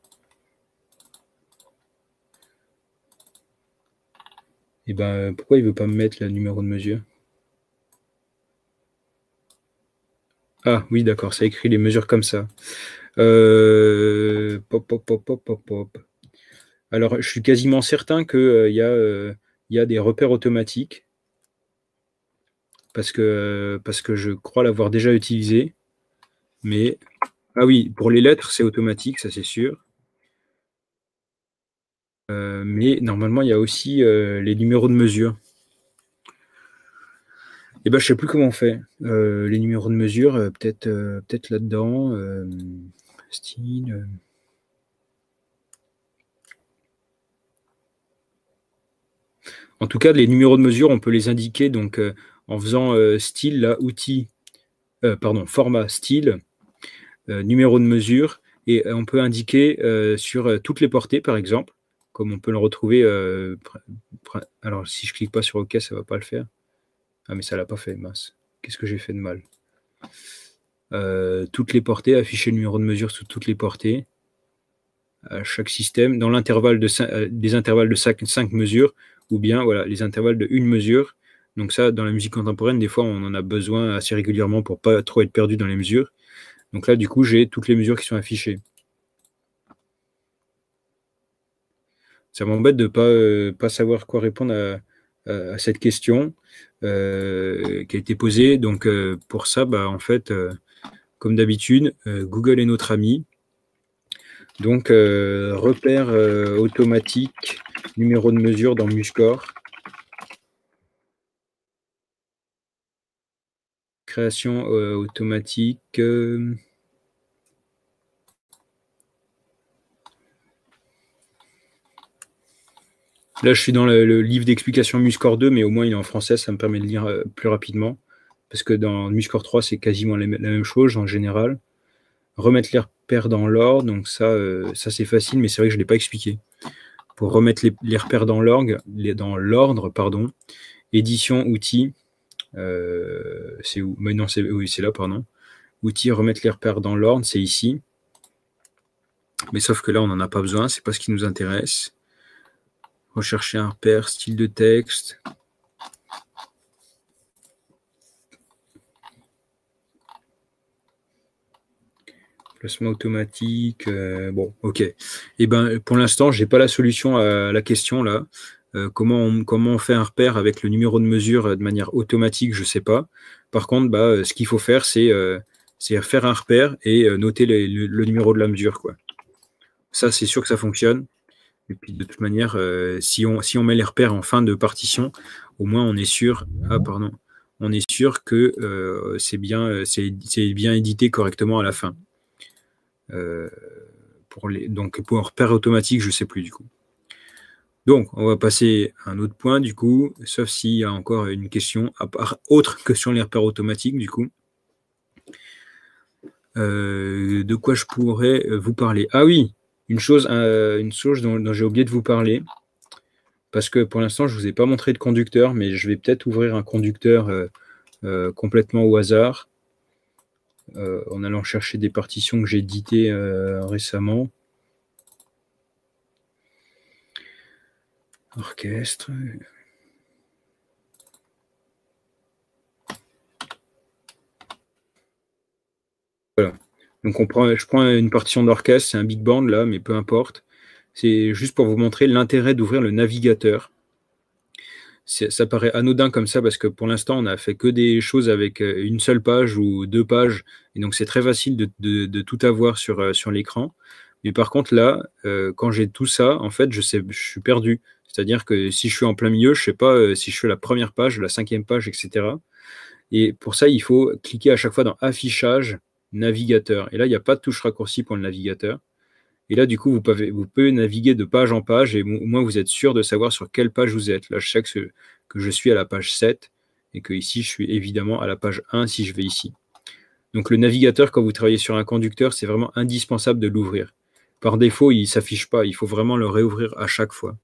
Et eh ben pourquoi il veut pas me mettre le numéro de mesure Ah oui, d'accord, ça écrit les mesures comme ça. Euh, pop, pop, pop, pop, Alors, je suis quasiment certain qu'il euh, euh, il y, a des repères automatiques. Parce que, parce que je crois l'avoir déjà utilisé. Mais. Ah oui, pour les lettres, c'est automatique, ça c'est sûr. mais normalement, il y a aussi les numéros de mesure. Je eh ben, je sais plus comment on fait. Euh, les numéros de mesure, euh, peut-être euh, peut là-dedans. style. En tout cas, les numéros de mesure, on peut les indiquer donc en faisant style, là, outil, pardon, format, style, numéro de mesure, et on peut indiquer sur toutes les portées, par exemple, comme on peut le retrouver. alors, si je clique pas sur OK, ça ne va pas le faire. Ah, mais ça l'a pas fait, mince. Qu'est-ce que j'ai fait de mal euh, Toutes les portées, afficher le numéro de mesure sous toutes les portées. À chaque système, dans l'intervalle de euh, des intervalles de 5, mesures, ou bien voilà, les intervalles de une mesure. Donc ça, dans la musique contemporaine, des fois, on en a besoin assez régulièrement pour pas trop être perdu dans les mesures. Donc là, du coup, j'ai toutes les mesures qui sont affichées. Ça m'embête de ne euh, pas savoir quoi répondre à, euh, à cette question euh, qui a été posée. Donc euh, pour ça, bah, en fait, comme d'habitude, Google est notre ami. Donc repère automatique, numéro de mesure dans Muscore, création automatique. Là, je suis dans le, livre d'explication Muscore 2, mais au moins il est en français, ça me permet de lire euh, plus rapidement. Parce que dans Muscore 3, c'est quasiment la, même chose en général. Remettre les repères dans l'ordre, donc ça, euh, ça c'est facile, mais c'est vrai que je ne l'ai pas expliqué. Pour remettre les, repères dans l'ordre, dans l'ordre, pardon, édition, outils, euh, c'est où Mais non, c'est oui, là, pardon. Outils, remettre les repères dans l'ordre, c'est ici. Mais sauf que là, on n'en a pas besoin, c'est pas ce qui nous intéresse rechercher un repère, style de texte. Placement automatique, euh, bon, ok. Et eh ben, pour l'instant, je n'ai pas la solution à la question là. Euh, comment, on, comment fait un repère avec le numéro de mesure euh, de manière automatique, je ne sais pas. Par contre, bah, ce qu'il faut faire, c'est faire un repère et noter le, numéro de la mesure. Quoi. Ça, c'est sûr que ça fonctionne. Et puis de toute manière, euh, si, on, si on met les repères en fin de partition, au moins on est sûr. Ah pardon, on est sûr que euh, c'est bien, euh, c'est, bien édité correctement à la fin. pour les, donc pour un repère automatique, je ne sais plus du coup. Donc, on va passer à un autre point du coup, sauf s'il y a encore une question à part, autre que sur les repères automatiques du coup. de quoi je pourrais vous parler Ah oui, une chose, une chose dont, j'ai oublié de vous parler, parce que pour l'instant, je ne vous ai pas montré de conducteur, mais je vais peut-être ouvrir un conducteur euh, euh, complètement au hasard euh, en allant chercher des partitions que j'ai éditées récemment. Orchestre. Voilà. Donc on prend, je prends une partition d'orchestre, c'est un big band là, mais peu importe. C'est juste pour vous montrer l'intérêt d'ouvrir le navigateur. Ça paraît anodin comme ça parce que pour l'instant, on a fait que des choses avec euh, une seule page ou deux pages. Et donc, c'est très facile de, tout avoir sur, euh, sur l'écran. Mais par contre, là, euh, quand j'ai tout ça, en fait, je, sais, je suis perdu. C'est-à-dire que si je suis en plein milieu, je ne sais pas si je suis la première page, la cinquième page, etc. Et pour ça, il faut cliquer à chaque fois dans Affichage navigateur. Et là, il n'y a pas de touche raccourci pour le navigateur. Et là, du coup, vous pouvez, vous pouvez naviguer de page en page et au moins vous êtes sûr de savoir sur quelle page vous êtes. Là, je sais que, que je suis à la page 7 et que ici, je suis évidemment à la page 1 si je vais ici. Donc, le navigateur, quand vous travaillez sur un conducteur, c'est vraiment indispensable de l'ouvrir. Par défaut, il ne s'affiche pas. Il faut vraiment le réouvrir à chaque fois.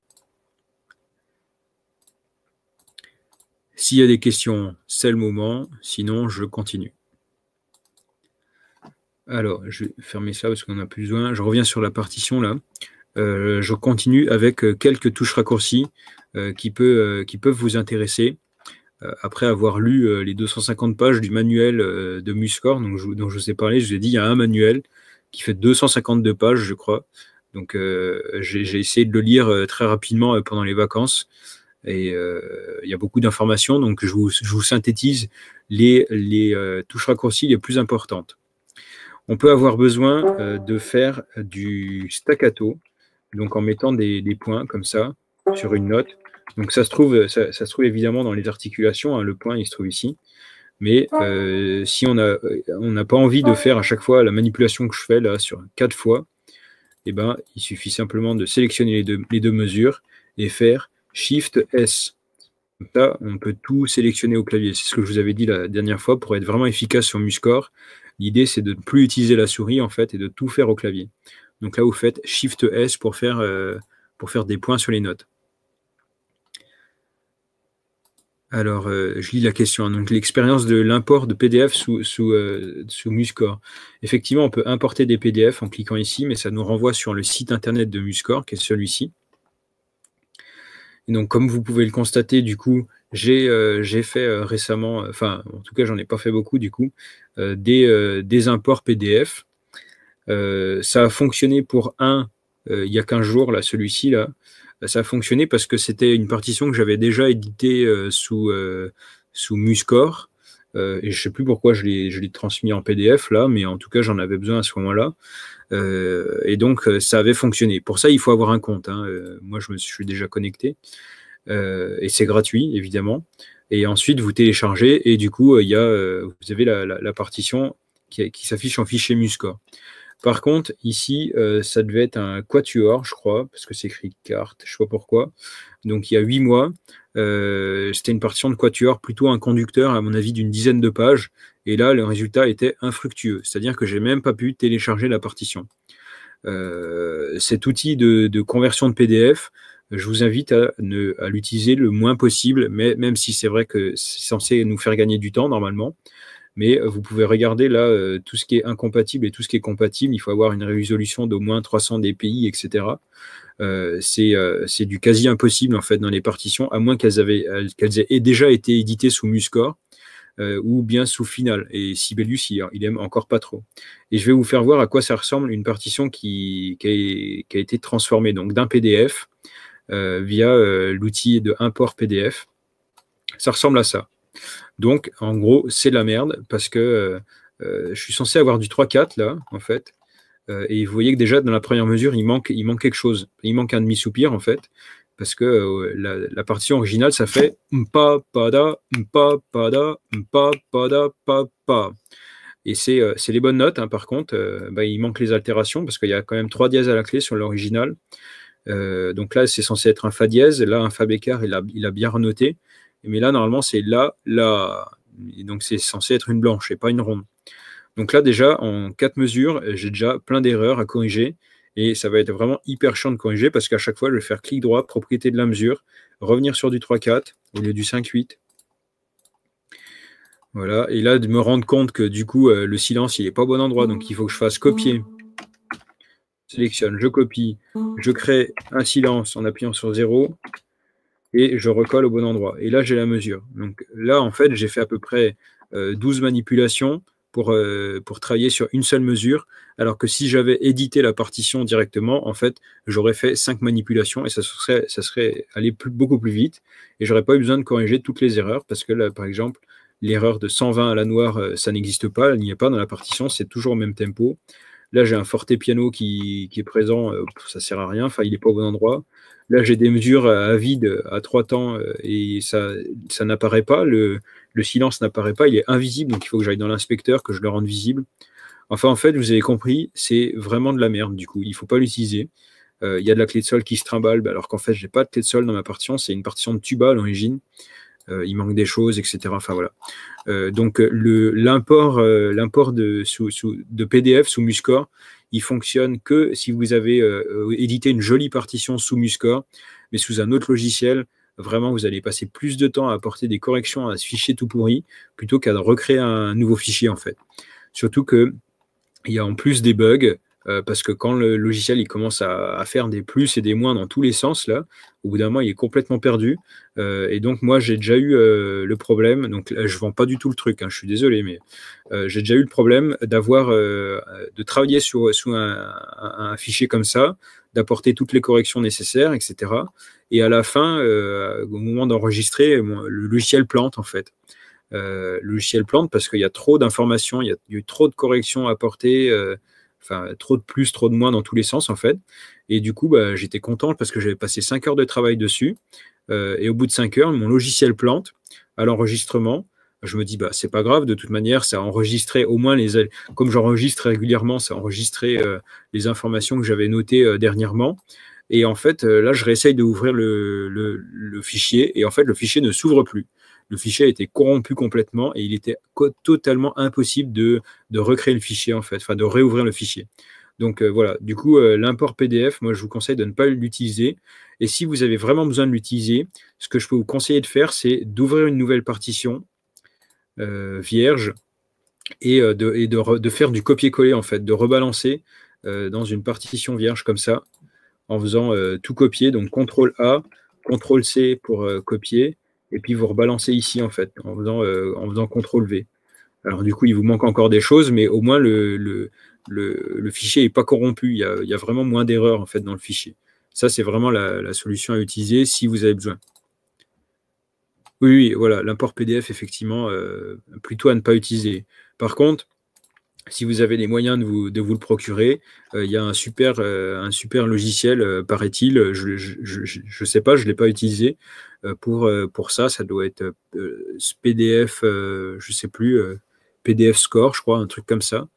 S'il y a des questions, c'est le moment. Sinon, je continue. Alors, je vais fermer ça parce qu'on a plus besoin. Je reviens sur la partition là. Euh, je continue avec euh, quelques touches raccourcies euh, qui, peuvent vous intéresser. après avoir lu les 250 pages du manuel de Muscore, dont je, vous ai parlé, je vous ai dit, il y a un manuel qui fait 252 pages, je crois. Donc, j'ai essayé de le lire très rapidement pendant les vacances. Et il y a beaucoup d'informations, donc je vous, synthétise les, les touches raccourcies les plus importantes on peut avoir besoin euh, de faire euh, du staccato, donc en mettant des, points comme ça sur une note. Donc ça se trouve, ça, se trouve évidemment dans les articulations, hein, le point il se trouve ici. Mais euh, si on n'a on pas envie de faire à chaque fois la manipulation que je fais là sur quatre fois, eh ben, il suffit simplement de sélectionner les deux, les deux mesures et faire Shift S. Comme ça, on peut tout sélectionner au clavier. C'est ce que je vous avais dit la dernière fois pour être vraiment efficace sur MuScore. L'idée, c'est de ne plus utiliser la souris, en fait, et de tout faire au clavier. Donc là, vous faites Shift S pour faire, euh, pour faire des points sur les notes. Alors, euh, je lis la question. Hein. Donc, l'expérience de l'import de PDF sous, euh, sous, Muscore. Effectivement, on peut importer des PDF en cliquant ici, mais ça nous renvoie sur le site internet de Muscore, qui est celui-ci. Et donc, comme vous pouvez le constater, du coup, j'ai fait récemment, enfin, en tout cas, j'en ai pas fait beaucoup, du coup, euh, euh, des, imports PDF. Euh, ça a fonctionné pour un il y a 15 jours, là, celui-ci, là. Ça a fonctionné parce que c'était une partition que j'avais déjà édité sous, sous Muscore. et je ne sais plus pourquoi je l'ai transmis en PDF là, mais en tout cas j'en avais besoin à ce moment-là. et donc ça avait fonctionné. Pour ça, il faut avoir un compte. Hein. moi, je me suis déjà connecté. et c'est gratuit, évidemment. Et ensuite, vous téléchargez et du coup, euh, il y a, euh, vous avez la, partition qui, s'affiche en fichier Musco. Par contre, ici, euh, ça devait être un quatuor, je crois, parce que c'est écrit carte, je ne sais pas pourquoi. Donc il y a huit mois, c'était une partition de quatuor, plutôt un conducteur, à mon avis, d'une dizaine de pages. Et là, le résultat était infructueux, c'est-à-dire que je n'ai même pas pu télécharger la partition. cet outil de, conversion de PDF, je vous invite à, à l'utiliser le moins possible, mais, même si c'est vrai que c'est censé nous faire gagner du temps normalement. Mais euh, vous pouvez regarder là euh, tout ce qui est incompatible et tout ce qui est compatible. Il faut avoir une résolution d'au moins 300 dpi, etc. Euh, c'est du quasi impossible en fait dans les partitions, à moins qu'elles euh, qu'elles aient déjà été éditées sous MuScore. ou bien sous Final. Et Sibelius, il, il, aime encore pas trop. Et je vais vous faire voir à quoi ça ressemble une partition qui, qui, a, qui a, été transformée donc d'un PDF euh, via euh, l'outil de import PDF. Ça ressemble à ça. Donc, en gros, c'est de la merde parce que euh, je suis censé avoir du 3-4 là, en fait. et vous voyez que déjà, dans la première mesure, il manque, il manque quelque chose. Il manque un demi-soupir, en fait. Parce que la, partition originale, ça fait mpa pada, mpa pada, pa Et c'est les bonnes notes, hein, par contre. Bah, il manque les altérations parce qu'il y a quand même 3 dièses à la clé sur l'original. Euh, donc là, c'est censé être un Fa dièse. Là, un Fa bécard, il a, il a bien renoté. Mais là, normalement, c'est là, là. donc c'est censé être une blanche et pas une ronde. Donc là, déjà, en quatre mesures, j'ai déjà plein d'erreurs à corriger. Et ça va être vraiment hyper chiant de corriger parce qu'à chaque fois, je vais faire clic droit, propriété de la mesure, revenir sur du 3-4 au lieu du 5-8. Voilà. Et là, de me rendre compte que du coup, euh, le silence, il n'est pas au bon endroit. Donc il faut que je fasse copier, sélectionne, je copie, mmh. je crée un silence en appuyant sur 0 et je recolle au bon endroit. Et là, j'ai la mesure. Donc là, en fait, j'ai fait à peu près 12 euh, manipulations euh, pour, travailler sur une seule mesure, alors que si j'avais édité la partition directement, en fait, j'aurais fait 5 manipulations et ça serait, ça serait allé beaucoup plus vite et j'aurais pas eu besoin de corriger toutes les erreurs parce que là, par exemple, l'erreur de 120 à la noire, euh, ça n'existe pas, elle n'y est pas dans la partition, c'est toujours au même tempo. Là, j'ai un forte piano qui, est présent, euh, ça sert à rien, enfin, il n'est pas au bon endroit. Là, j'ai des mesures euh, à, vide à trois temps euh, et ça, ça n'apparaît pas, le, silence n'apparaît pas, il est invisible, donc il faut que j'aille dans l'inspecteur, que je le rende visible. Enfin, en fait, vous avez compris, c'est vraiment de la merde, du coup, il ne faut pas l'utiliser. Il y a de la clé de sol qui se trimballe, bah, alors qu'en fait, je n'ai pas de clé de sol dans ma partition, c'est une partition de tuba à l'origine. Euh, il manque des choses, etc. Enfin voilà. Euh, donc euh, l'import de, de PDF sous Muscore, il fonctionne que si vous avez édité une jolie partition sous Muscore, mais sous un autre logiciel, vraiment, vous allez passer plus de temps à apporter des corrections à ce fichier tout pourri plutôt qu'à recréer un nouveau fichier, en fait. Surtout que il y a en plus des bugs, euh, parce que quand le logiciel il commence à, faire des plus et des moins dans tous les sens, là, au bout d'un moment, il est complètement perdu. Euh, et donc, moi, j'ai déjà eu euh, le problème, donc je ne vends pas du tout le truc, hein, je suis désolé, mais j'ai déjà eu le problème d'avoir, de travailler sur, un, fichier comme ça, d'apporter toutes les corrections nécessaires, etc. Et à la fin, au moment d'enregistrer, le logiciel plante, en fait. le logiciel plante parce qu'il y a trop d'informations, il y a eu trop de corrections à apporter. Enfin, trop de plus, trop de moins dans tous les sens, en fait. Et du coup, bah, j'étais content parce que j'avais passé 5 heures de travail dessus. Euh, et au bout de 5 heures, mon logiciel plante à l'enregistrement. Je me dis, bah, c'est pas grave, de toute manière, ça a enregistré au moins les. Comme j'enregistre régulièrement, ça a enregistré euh, les informations que j'avais notées euh, dernièrement. Et en fait, là, je réessaye d'ouvrir le, fichier. Et en fait, le fichier ne s'ouvre plus le fichier a été corrompu complètement et il était totalement impossible de, recréer le fichier, en fait, enfin de réouvrir le fichier. Donc euh, voilà, du coup, euh, l'import PDF, moi je vous conseille de ne pas l'utiliser. Et si vous avez vraiment besoin de l'utiliser, ce que je peux vous conseiller de faire, c'est d'ouvrir une nouvelle partition euh, vierge et, de, de, faire du copier-coller, en fait, de rebalancer dans une partition vierge comme ça, en faisant tout copier. Donc CTRL A, CTRL C pour copier, et puis vous rebalancez ici en fait, en faisant, euh, en faisant CTRL V. Alors du coup, il vous manque encore des choses, mais au moins le, le, fichier n'est pas corrompu. Il y, a, vraiment moins d'erreurs en fait dans le fichier. Ça, c'est vraiment la, solution à utiliser si vous avez besoin. Oui, oui, voilà, l'import PDF, effectivement, euh, plutôt à ne pas utiliser. Par contre, si vous avez les moyens de vous, de vous le procurer, euh, il y a un super, euh, un super logiciel, euh, paraît-il. Je ne je, je, sais pas, je ne l'ai pas utilisé pour, pour ça. Ça doit être PDF, je ne sais plus, PDF Score, je crois, un truc comme ça,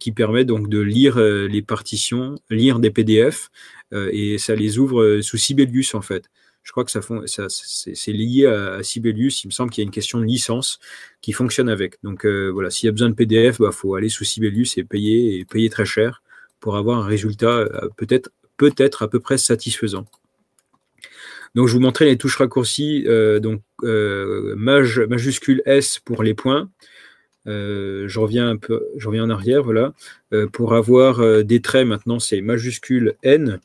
qui permet donc de lire les partitions, lire des PDF, et ça les ouvre sous Sibelius en fait. Je crois que ça, c'est lié à, Sibelius. Il me semble qu'il y a une question de licence qui fonctionne avec. Donc euh, voilà, s'il y a besoin de PDF, il bah, faut aller sous Sibelius et payer, payer très cher pour avoir un résultat euh, peut-être peut, à peu près satisfaisant. Donc je vous montrais les touches raccourcies, euh, donc majuscule S pour les points. je reviens un peu, je reviens en arrière, voilà. pour avoir des traits maintenant, c'est majuscule N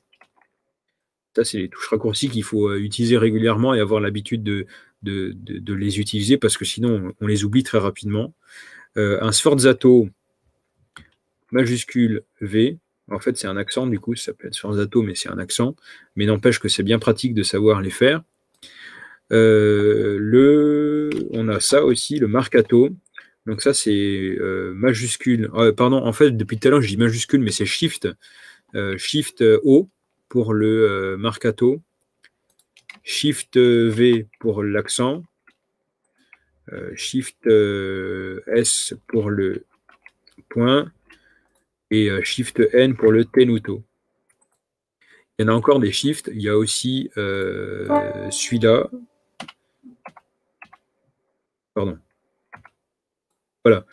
ça, c'est les touches raccourcis qu'il faut euh, utiliser régulièrement et avoir l'habitude de, les utiliser parce que sinon, on les oublie très rapidement. Euh, un sforzato majuscule V, en fait, c'est un accent, du coup, ça s'appelle sforzato, mais c'est un accent. Mais n'empêche que c'est bien pratique de savoir les faire. Euh, le, on a ça aussi, le marcato. Donc ça, c'est majuscule. pardon, en fait, depuis tout à l'heure, je dis majuscule, mais c'est shift. shift O pour le euh, marcato Shift euh, V pour l'accent, euh, Shift S pour le point et Shift N pour le tenuto. Il y en a encore des shifts. Il y a aussi celui-là. Pardon. Voilà.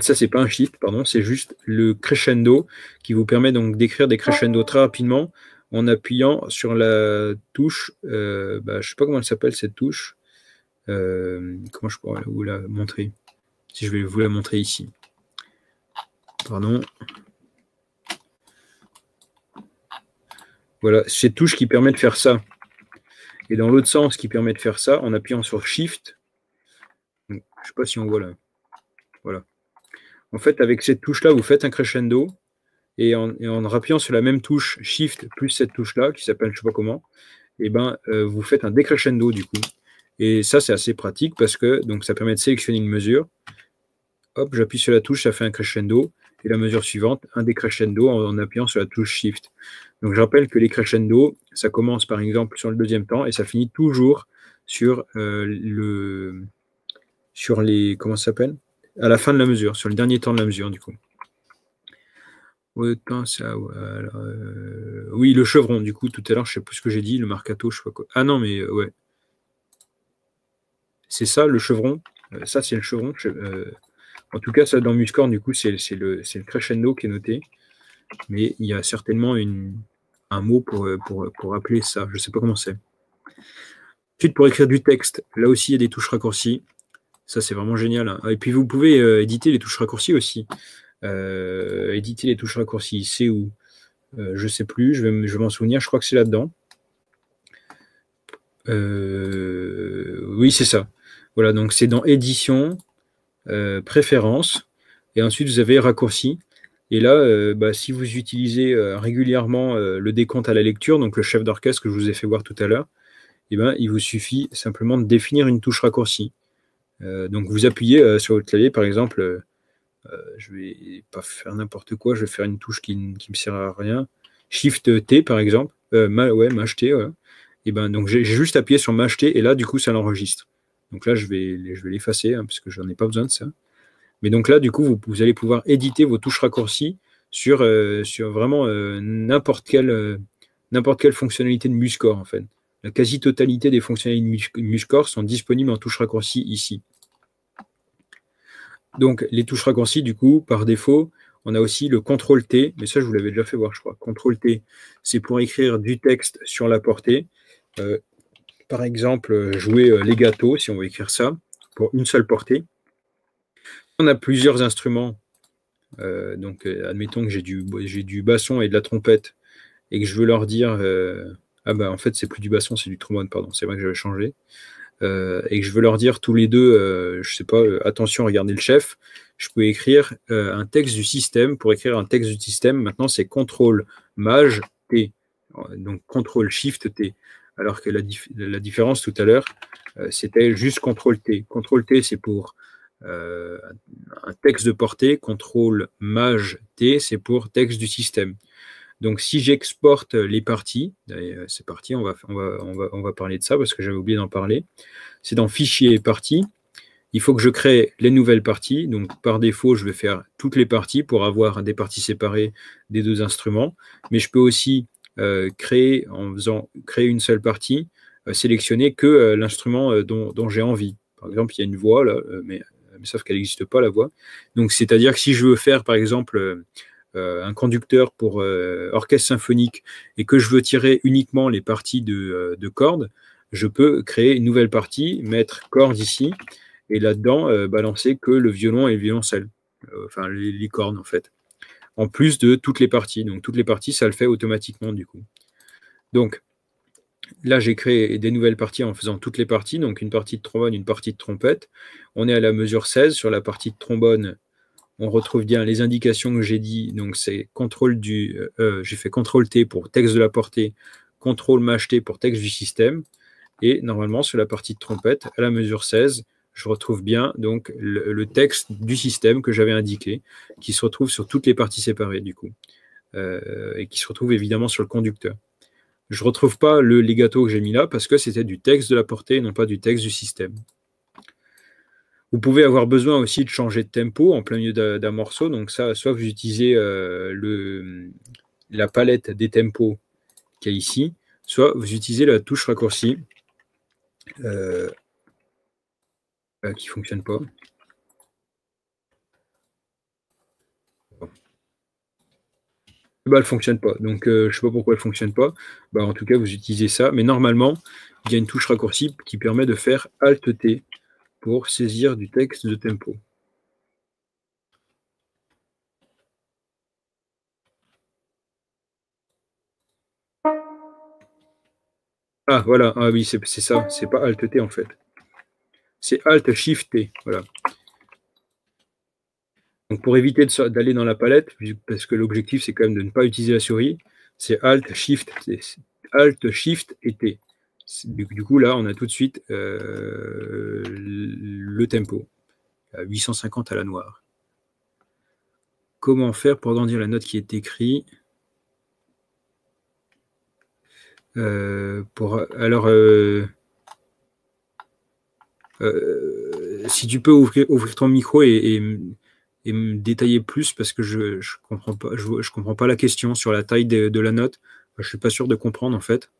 Ça, c'est pas un shift, pardon, c'est juste le crescendo qui vous permet donc d'écrire des crescendo très rapidement en appuyant sur la touche, euh, bah, je ne sais pas comment elle s'appelle cette touche. Euh, comment je pourrais vous la montrer Si je vais vous la montrer ici. Pardon. Voilà, cette touche qui permet de faire ça. Et dans l'autre sens, qui permet de faire ça en appuyant sur Shift. je ne sais pas si on voit là. Voilà. En fait, avec cette touche-là, vous faites un crescendo et en, appuyant sur la même touche Shift plus cette touche-là, qui s'appelle je sais pas comment, et eh ben, euh, vous faites un décrescendo du coup. Et ça, c'est assez pratique parce que donc, ça permet de sélectionner une mesure. Hop, j'appuie sur la touche, ça fait un crescendo. Et la mesure suivante, un décrescendo en, appuyant sur la touche Shift. Donc je rappelle que les crescendo, ça commence par exemple sur le deuxième temps et ça finit toujours sur euh, le sur les comment ça s'appelle à la fin de la mesure, sur le dernier temps de la mesure du coup ça. Euh, oui, le chevron, du coup, tout à l'heure, je sais plus ce que j'ai dit, le marcato, je sais pas quoi. Ah non, mais euh, ouais. C'est ça, le chevron. Euh, ça, c'est le chevron. en tout cas, ça, dans Muscorn, du coup, c'est le, crescendo qui est noté. Mais il y a certainement un mot pour, rappeler ça. Je ne sais pas comment c'est. Ensuite, pour écrire du texte, là aussi, il y a des touches raccourcies. Ça, c'est vraiment génial. Hein. Et puis, vous pouvez éditer les touches raccourcies aussi. Euh, éditer les touches raccourcis c'est où euh, Je sais plus, je vais, m'en souvenir, je crois que c'est là-dedans. Euh, oui, c'est ça. Voilà, donc c'est dans édition, préférences et ensuite vous avez raccourci. Et là, bah, si vous utilisez régulièrement le décompte à la lecture, donc le chef d'orchestre que je vous ai fait voir tout à l'heure, eh ben, il vous suffit simplement de définir une touche raccourcie. donc vous appuyez sur votre clavier, par exemple, euh, je vais pas faire n'importe quoi, je vais faire une touche qui ne me sert à rien. Shift T par exemple, euh, ma, ouais, m'acheter, Et ben donc j'ai juste appuyé sur T, et là du coup ça l'enregistre. Donc là je vais, je vais l'effacer hein, parce que je n'en ai pas besoin de ça. Mais donc là du coup vous, allez pouvoir éditer vos touches raccourcies sur, euh, sur vraiment n'importe quelle, quelle fonctionnalité de Muscore en fait. La quasi-totalité des fonctionnalités de Muscore sont disponibles en touches raccourcis ici. Donc, les touches raccourcies, du coup, par défaut, on a aussi le contrôle T, mais ça, je vous l'avais déjà fait voir, je crois. Contrôle T, c'est pour écrire du texte sur la portée. Euh, par exemple, jouer euh, les gâteaux, si on veut écrire ça, pour une seule portée. On a plusieurs instruments. Euh, donc, admettons que j'ai du, du basson et de la trompette et que je veux leur dire Ah ben, en fait, c'est plus du basson, c'est du trombone, pardon, c'est vrai que j'avais changé. Euh, et que je veux leur dire tous les deux, je euh, je sais pas, euh, attention, regardez le chef, je peux écrire un texte du système. Pour écrire un texte du système, maintenant c'est « maj T, donc « shift T. Alors que la, différence tout à l'heure, c'était juste « T. « T, c'est pour un texte de portée. « maj T, c'est pour texte du système. Donc, si j'exporte les parties, euh, c'est parti, on va, va, on, va, parler de ça parce que j'avais oublié d'en parler. C'est dans Fichier parties. Il faut que je crée les nouvelles parties. Donc, par défaut, je vais faire toutes les parties pour avoir des parties séparées des deux instruments. Mais je peux aussi euh, créer, en faisant créer une seule partie, euh, sélectionner que l'instrument dont, j'ai envie. Par exemple, il y a une voix là, mais, mais sauf qu'elle n'existe pas la voix. Donc, c'est-à-dire que si je veux faire, par exemple, euh, un conducteur pour euh, orchestre symphonique et que je veux tirer uniquement les parties euh, de, cordes, je peux créer une nouvelle partie, mettre cordes ici, et là-dedans balancer que le violon et le violoncelle, enfin les, les, en fait, en plus de toutes les parties. Donc toutes les parties, ça le fait automatiquement du coup. Donc là, j'ai créé des nouvelles parties en faisant toutes les parties, donc une partie de trombone, une partie de trompette. On est à la mesure 16 sur la partie de trombone on retrouve bien les indications que j'ai dit. Donc c'est contrôle du, euh, euh, j'ai fait contrôle T pour texte de la portée, contrôle t pour texte du système. Et normalement sur la partie de trompette, à la mesure 16, je retrouve bien donc le, texte du système que j'avais indiqué, qui se retrouve sur toutes les parties séparées du coup, euh, et qui se retrouve évidemment sur le conducteur. Je ne retrouve pas le legato que j'ai mis là parce que c'était du texte de la portée et non pas du texte du système. Vous pouvez avoir besoin aussi de changer de tempo en plein milieu d'un morceau. Donc ça, soit vous utilisez euh, la palette des tempos qu'il y a ici, soit vous utilisez la touche raccourci euh, euh, qui ne fonctionne pas. elle ne fonctionne pas. Donc, je ne sais pas pourquoi elle ne fonctionne pas. Bah, en tout cas, vous utilisez ça. Mais normalement, il y a une touche raccourci qui permet de faire Alt-T pour saisir du texte de tempo. Ah, voilà, ah oui, c'est ça, c'est pas Alt T en fait. C'est Alt Shift T, voilà. Donc pour éviter d'aller dans la palette, parce que l'objectif c'est quand même de ne pas utiliser la souris, c'est Alt Shift Alt Shift et T. Du, coup, là, on a tout de suite euh, le tempo, à 850 à la noire. Comment faire pour grandir la note qui est écrite euh, alors, euh, si tu peux ouvrir, ton micro et, me détailler plus, parce que je ne comprends, pas, je, comprends pas la question sur la taille de, de la note, je ne suis pas sûr de comprendre en fait.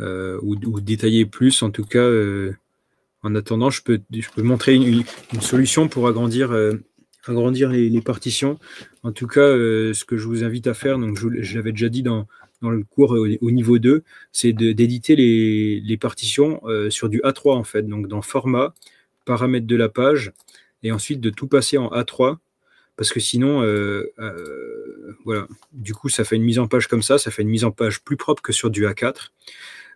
Euh, ou, détailler plus. En tout cas, euh, en attendant, je peux, montrer une, solution pour agrandir, euh, agrandir les, partitions. En tout cas, ce que je vous invite à faire, donc je, l'avais déjà dit dans, le cours au, niveau 2, c'est d'éditer les, partitions sur du A3 en fait, donc dans format, paramètres de la page, et ensuite de tout passer en A3 parce que sinon, voilà, du coup, ça fait une mise en page comme ça, ça fait une mise en page plus propre que sur du A4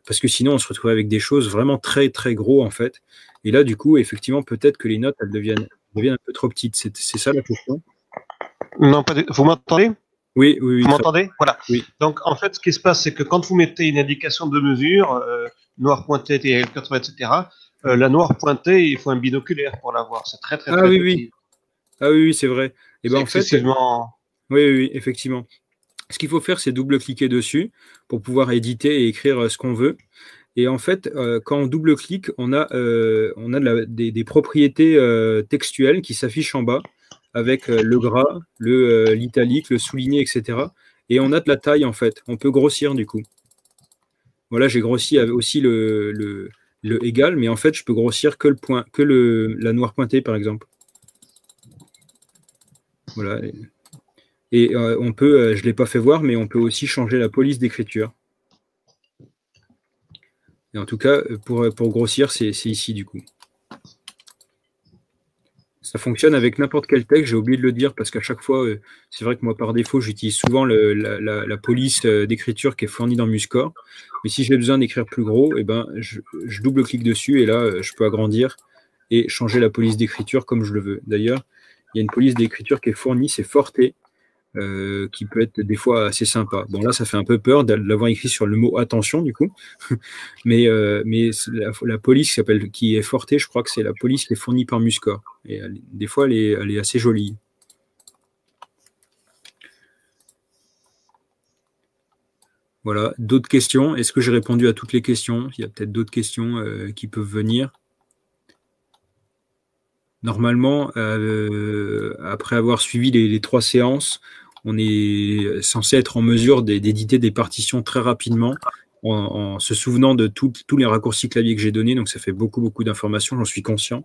parce que sinon on se retrouve avec des choses vraiment très très gros en fait. Et là, du coup, effectivement, peut-être que les notes elles deviennent, deviennent un peu trop petites. C'est, ça la question Non, vous m'entendez oui, oui, oui, Vous m'entendez Voilà. Donc en fait, ce qui se passe, c'est que quand vous mettez une indication de mesure, noir pointé, TL80, etc., la noire pointée, il faut un binoculaire pour la voir. C'est très très, ah très Ah oui, oui. Ah oui, oui, c'est vrai. Et eh ben, en oui, oui, effectivement. Ce qu'il faut faire, c'est double-cliquer dessus pour pouvoir éditer et écrire euh, ce qu'on veut. Et en fait, euh, quand on double-clique, on a, euh, des, propriétés textuelles qui s'affichent en bas avec le gras, l'italique, le, souligné, etc. Et on a de la taille en fait. On peut grossir du coup. Voilà, j'ai grossi aussi le, égal, mais en fait, je peux grossir que le point, que la noire pointée par exemple. Voilà. Et euh, on peut, euh, je ne l'ai pas fait voir, mais on peut aussi changer la police d'écriture. Et en tout cas, euh, pour, grossir, c'est ici du coup. Ça fonctionne avec n'importe quel texte, j'ai oublié de le dire parce qu'à chaque fois, c'est vrai que moi par défaut, j'utilise souvent la, police d'écriture qui est fournie dans Muscore. Mais si j'ai besoin d'écrire plus gros, eh ben, je, je double-clique dessus et là, je peux agrandir et changer la police d'écriture comme je le veux. D'ailleurs, il y a une police d'écriture qui est fournie, c'est Forte, euh, qui peut être des fois assez sympa. Bon là, ça fait un peu peur d'avoir écrit sur le mot attention du coup, *laughs* mais, euh, la, police qui est fortée, je crois que c'est la police qui est fournie par Muscor. Et des fois, elle est, assez jolie. Voilà, d'autres questions. Est-ce que j'ai répondu à toutes les questions Il y a peut-être d'autres questions euh, qui peuvent venir. Normalement, après avoir suivi les trois séances, on est censé être en mesure d'éditer des partitions très rapidement en, se souvenant de tous les raccourcis clavier que j'ai donnés. Donc ça fait beaucoup, beaucoup d'informations, j'en suis conscient.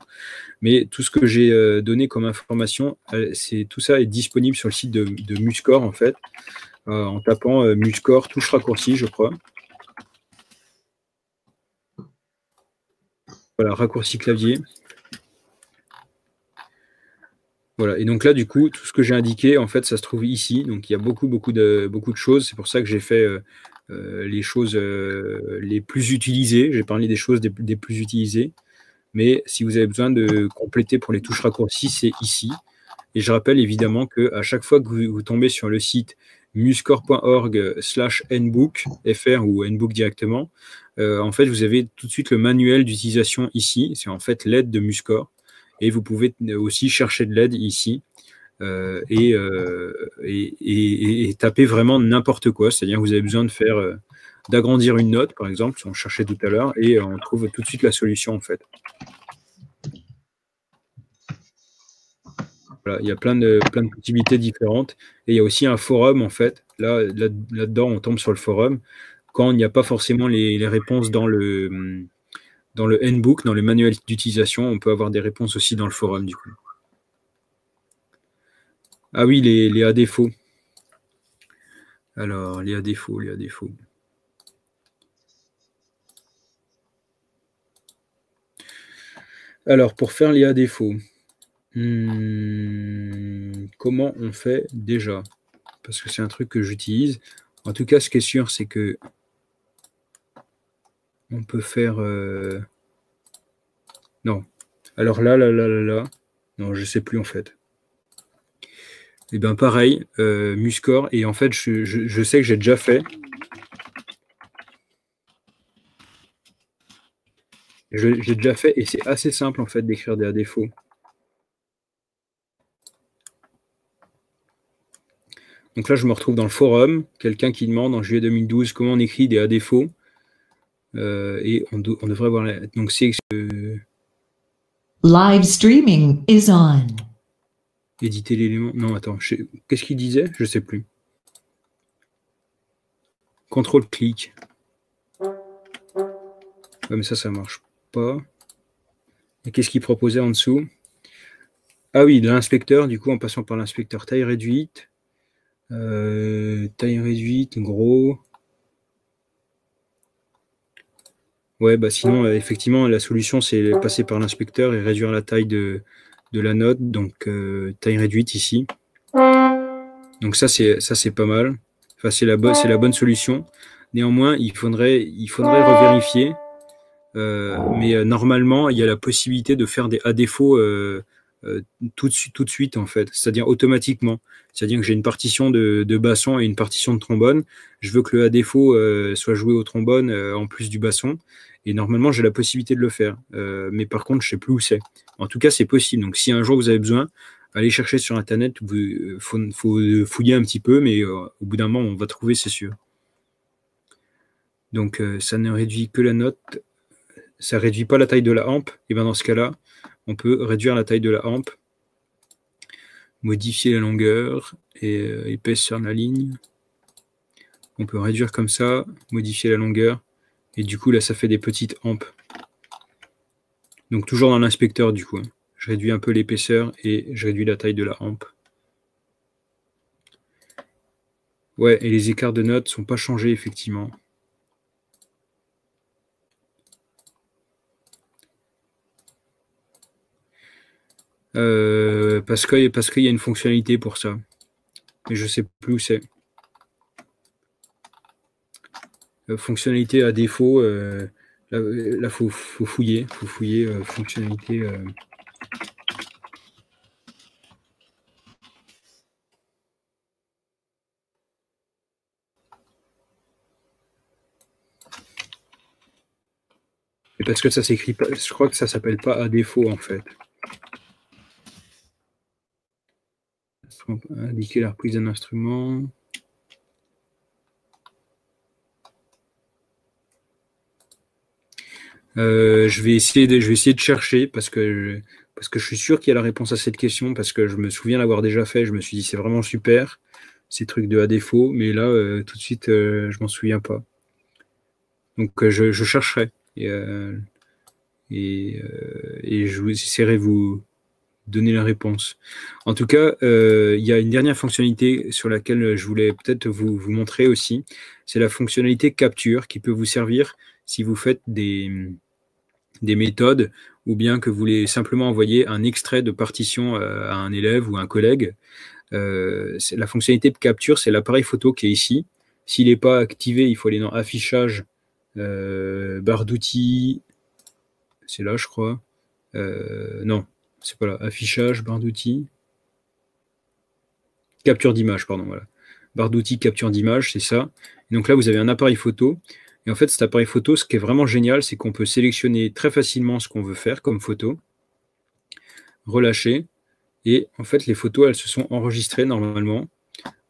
Mais tout ce que j'ai euh, donné comme information, euh, c'est tout ça est disponible sur le site de, Muscore, en fait, euh, en tapant Muscore, touche raccourci, je crois. Voilà, raccourci clavier. Voilà, et donc là, du coup, tout ce que j'ai indiqué, en fait, ça se trouve ici. Donc il y a beaucoup, beaucoup de, beaucoup de choses. C'est pour ça que j'ai fait euh, euh, les choses euh, les plus utilisées. J'ai parlé des choses des, plus utilisées. Mais si vous avez besoin de compléter pour les touches raccourcies, c'est ici. Et je rappelle évidemment qu'à chaque fois que vous, tombez sur le site muscore.org nbook, fr ou nbook directement, en fait, vous avez tout de suite le manuel d'utilisation ici. C'est en fait l'aide de Muscore. Et vous pouvez aussi chercher de l'aide ici. Euh, euh, et, taper vraiment n'importe quoi. C'est-à-dire que vous avez besoin de faire euh, d'agrandir une note, par exemple, si on cherchait tout à l'heure, et on trouve tout de suite la solution en fait. il y a plein de, possibilités différentes. Et il y a aussi un forum en fait. Là, dedans on tombe sur le forum. Quand il n'y a pas forcément les réponses dans le dans le handbook, dans le manuel d'utilisation. On peut avoir des réponses aussi dans le forum, du coup. Ah oui, les, les à défaut. Alors, les à défaut, les à défaut. Alors, pour faire les à défaut, hmm, comment on fait déjà Parce que c'est un truc que j'utilise. En tout cas, ce qui est sûr, c'est que on peut faire... Euh, non. Alors là, là, là, là, là. Non, je ne sais plus en fait. Et eh bien pareil, euh, Muscore. Et en fait, je, sais que j'ai déjà fait. J'ai déjà fait et c'est assez simple en fait d'écrire des à défauts. Donc là, je me retrouve dans le forum, quelqu'un qui demande en juillet 2012 comment on écrit des à défauts. Euh, et on, devrait voir. donc c'est. Live streaming is on. Éditer l'élément. Non, attends. Qu'est-ce qu'il disait Je sais plus. Contrôle clic. mais ça, ça marche pas. Et qu'est-ce qu'il proposait en dessous Ah oui, de l'inspecteur, du coup, en passant par l'inspecteur taille réduite. Euh, taille réduite, gros. Ouais, bah sinon, euh, effectivement, la solution, c'est passer par l'inspecteur et réduire la taille de, la note. Donc, euh, taille réduite ici. Donc, ça, c'est, ça, c'est pas mal. Enfin, c'est la, la bonne solution. Néanmoins, il faudrait, il faudrait revérifier. Euh, mais normalement, il y a la possibilité de faire des à défaut tout, de suite, tout de suite, en fait. C'est-à-dire automatiquement. C'est-à-dire que j'ai une partition de, de, basson et une partition de trombone. Je veux que le à défaut soit joué au trombone en plus du basson et normalement, j'ai la possibilité de le faire. Euh, mais par contre, je ne sais plus où c'est. En tout cas, c'est possible. Donc, si un jour vous avez besoin, allez chercher sur Internet. Il euh, faut, euh, fouiller un petit peu, mais au bout d'un moment, on va trouver, c'est sûr. Donc, ça ne réduit que la note. Ça ne réduit pas la taille de la hampe. Et bien, dans ce cas-là, on peut réduire la taille de la hampe, modifier la longueur et épaisseur de la ligne. On peut réduire comme ça, modifier la longueur et du coup, là, ça fait des petites ampes. Donc toujours dans l'inspecteur, du coup. Hein. Je réduis un peu l'épaisseur et je réduis la taille de la hampe. Ouais, et les écarts de notes ne sont pas changés, effectivement. Euh, parce qu'il parce y a une fonctionnalité pour ça. Mais je sais plus où c'est. Euh, fonctionnalité à défaut, euh, là, il euh, faut, fouiller, faut fouiller fonctionnalité. parce que ça s'écrit pas, je crois que ça s'appelle pas à défaut en fait. Indiquer la reprise d'un instrument. Euh, je vais essayer de, je vais essayer de chercher parce que je, parce que je suis sûr qu'il y a la réponse à cette question parce que je me souviens l'avoir déjà fait. Je me suis dit c'est vraiment super ces trucs de à défaut, mais là euh, tout de suite euh, je m'en souviens pas. Donc je, je, chercherai et, et, et je vous essaierai vous donner la réponse. En tout cas, il y a une dernière fonctionnalité sur laquelle je voulais peut-être vous, vous, montrer aussi. C'est la fonctionnalité capture qui peut vous servir si vous faites des, des méthodes ou bien que vous voulez simplement envoyer un extrait de partition euh, à un élève ou un collègue, euh, la fonctionnalité de capture, c'est l'appareil photo qui est ici. S'il n'est pas activé, il faut aller dans Affichage, euh, barre d'outils, c'est là, je crois. Non, non, c'est pas là. Affichage, barre d'outils, capture d'image, pardon, voilà. Barre d'outils, capture d'image, c'est ça. Et donc là, vous avez un appareil photo. Et en fait, cet appareil photo, ce qui est vraiment génial, c'est qu'on peut sélectionner très facilement ce qu'on veut faire comme photo, relâcher, et en fait, les photos, elles se sont enregistrées normalement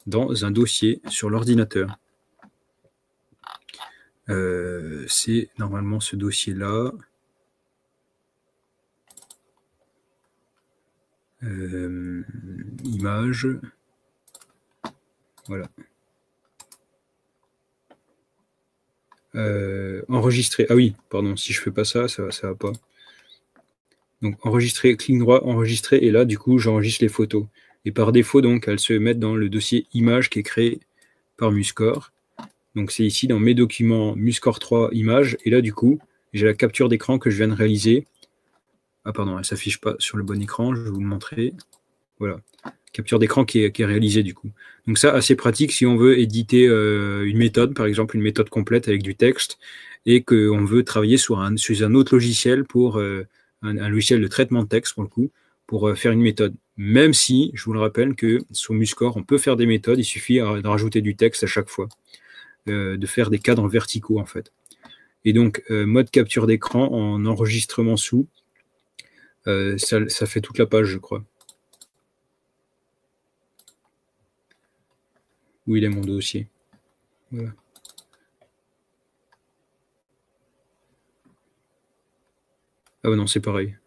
dans un dossier sur l'ordinateur. Euh, c'est normalement ce dossier-là. Images. Euh, image. Voilà. Euh, enregistrer. Ah oui, pardon, si je fais pas ça, ça, va pas. Donc enregistrer, clic droit, enregistrer, et là, du coup, j'enregistre les photos. Et par défaut, donc, elles se mettent dans le dossier image qui est créé par Muscore. Donc c'est ici dans mes documents Muscore 3 images, et là, du coup, j'ai la capture d'écran que je viens de réaliser. Ah pardon, elle s'affiche pas sur le bon écran, je vais vous le montrer. Voilà capture d'écran qui est, réalisée du coup. Donc ça, assez pratique si on veut éditer euh, une méthode, par exemple une méthode complète avec du texte, et qu'on veut travailler sur un, autre logiciel pour euh, un, logiciel de traitement de texte pour le coup, pour euh, faire une méthode. Même si, je vous le rappelle, que sur Muscore, on peut faire des méthodes, il suffit de rajouter du texte à chaque fois, de faire des cadres verticaux en fait. Et donc, mode capture d'écran en enregistrement sous, ça fait toute la page, je crois. Où il est mon dossier Voilà. Ah bah non, c'est pareil.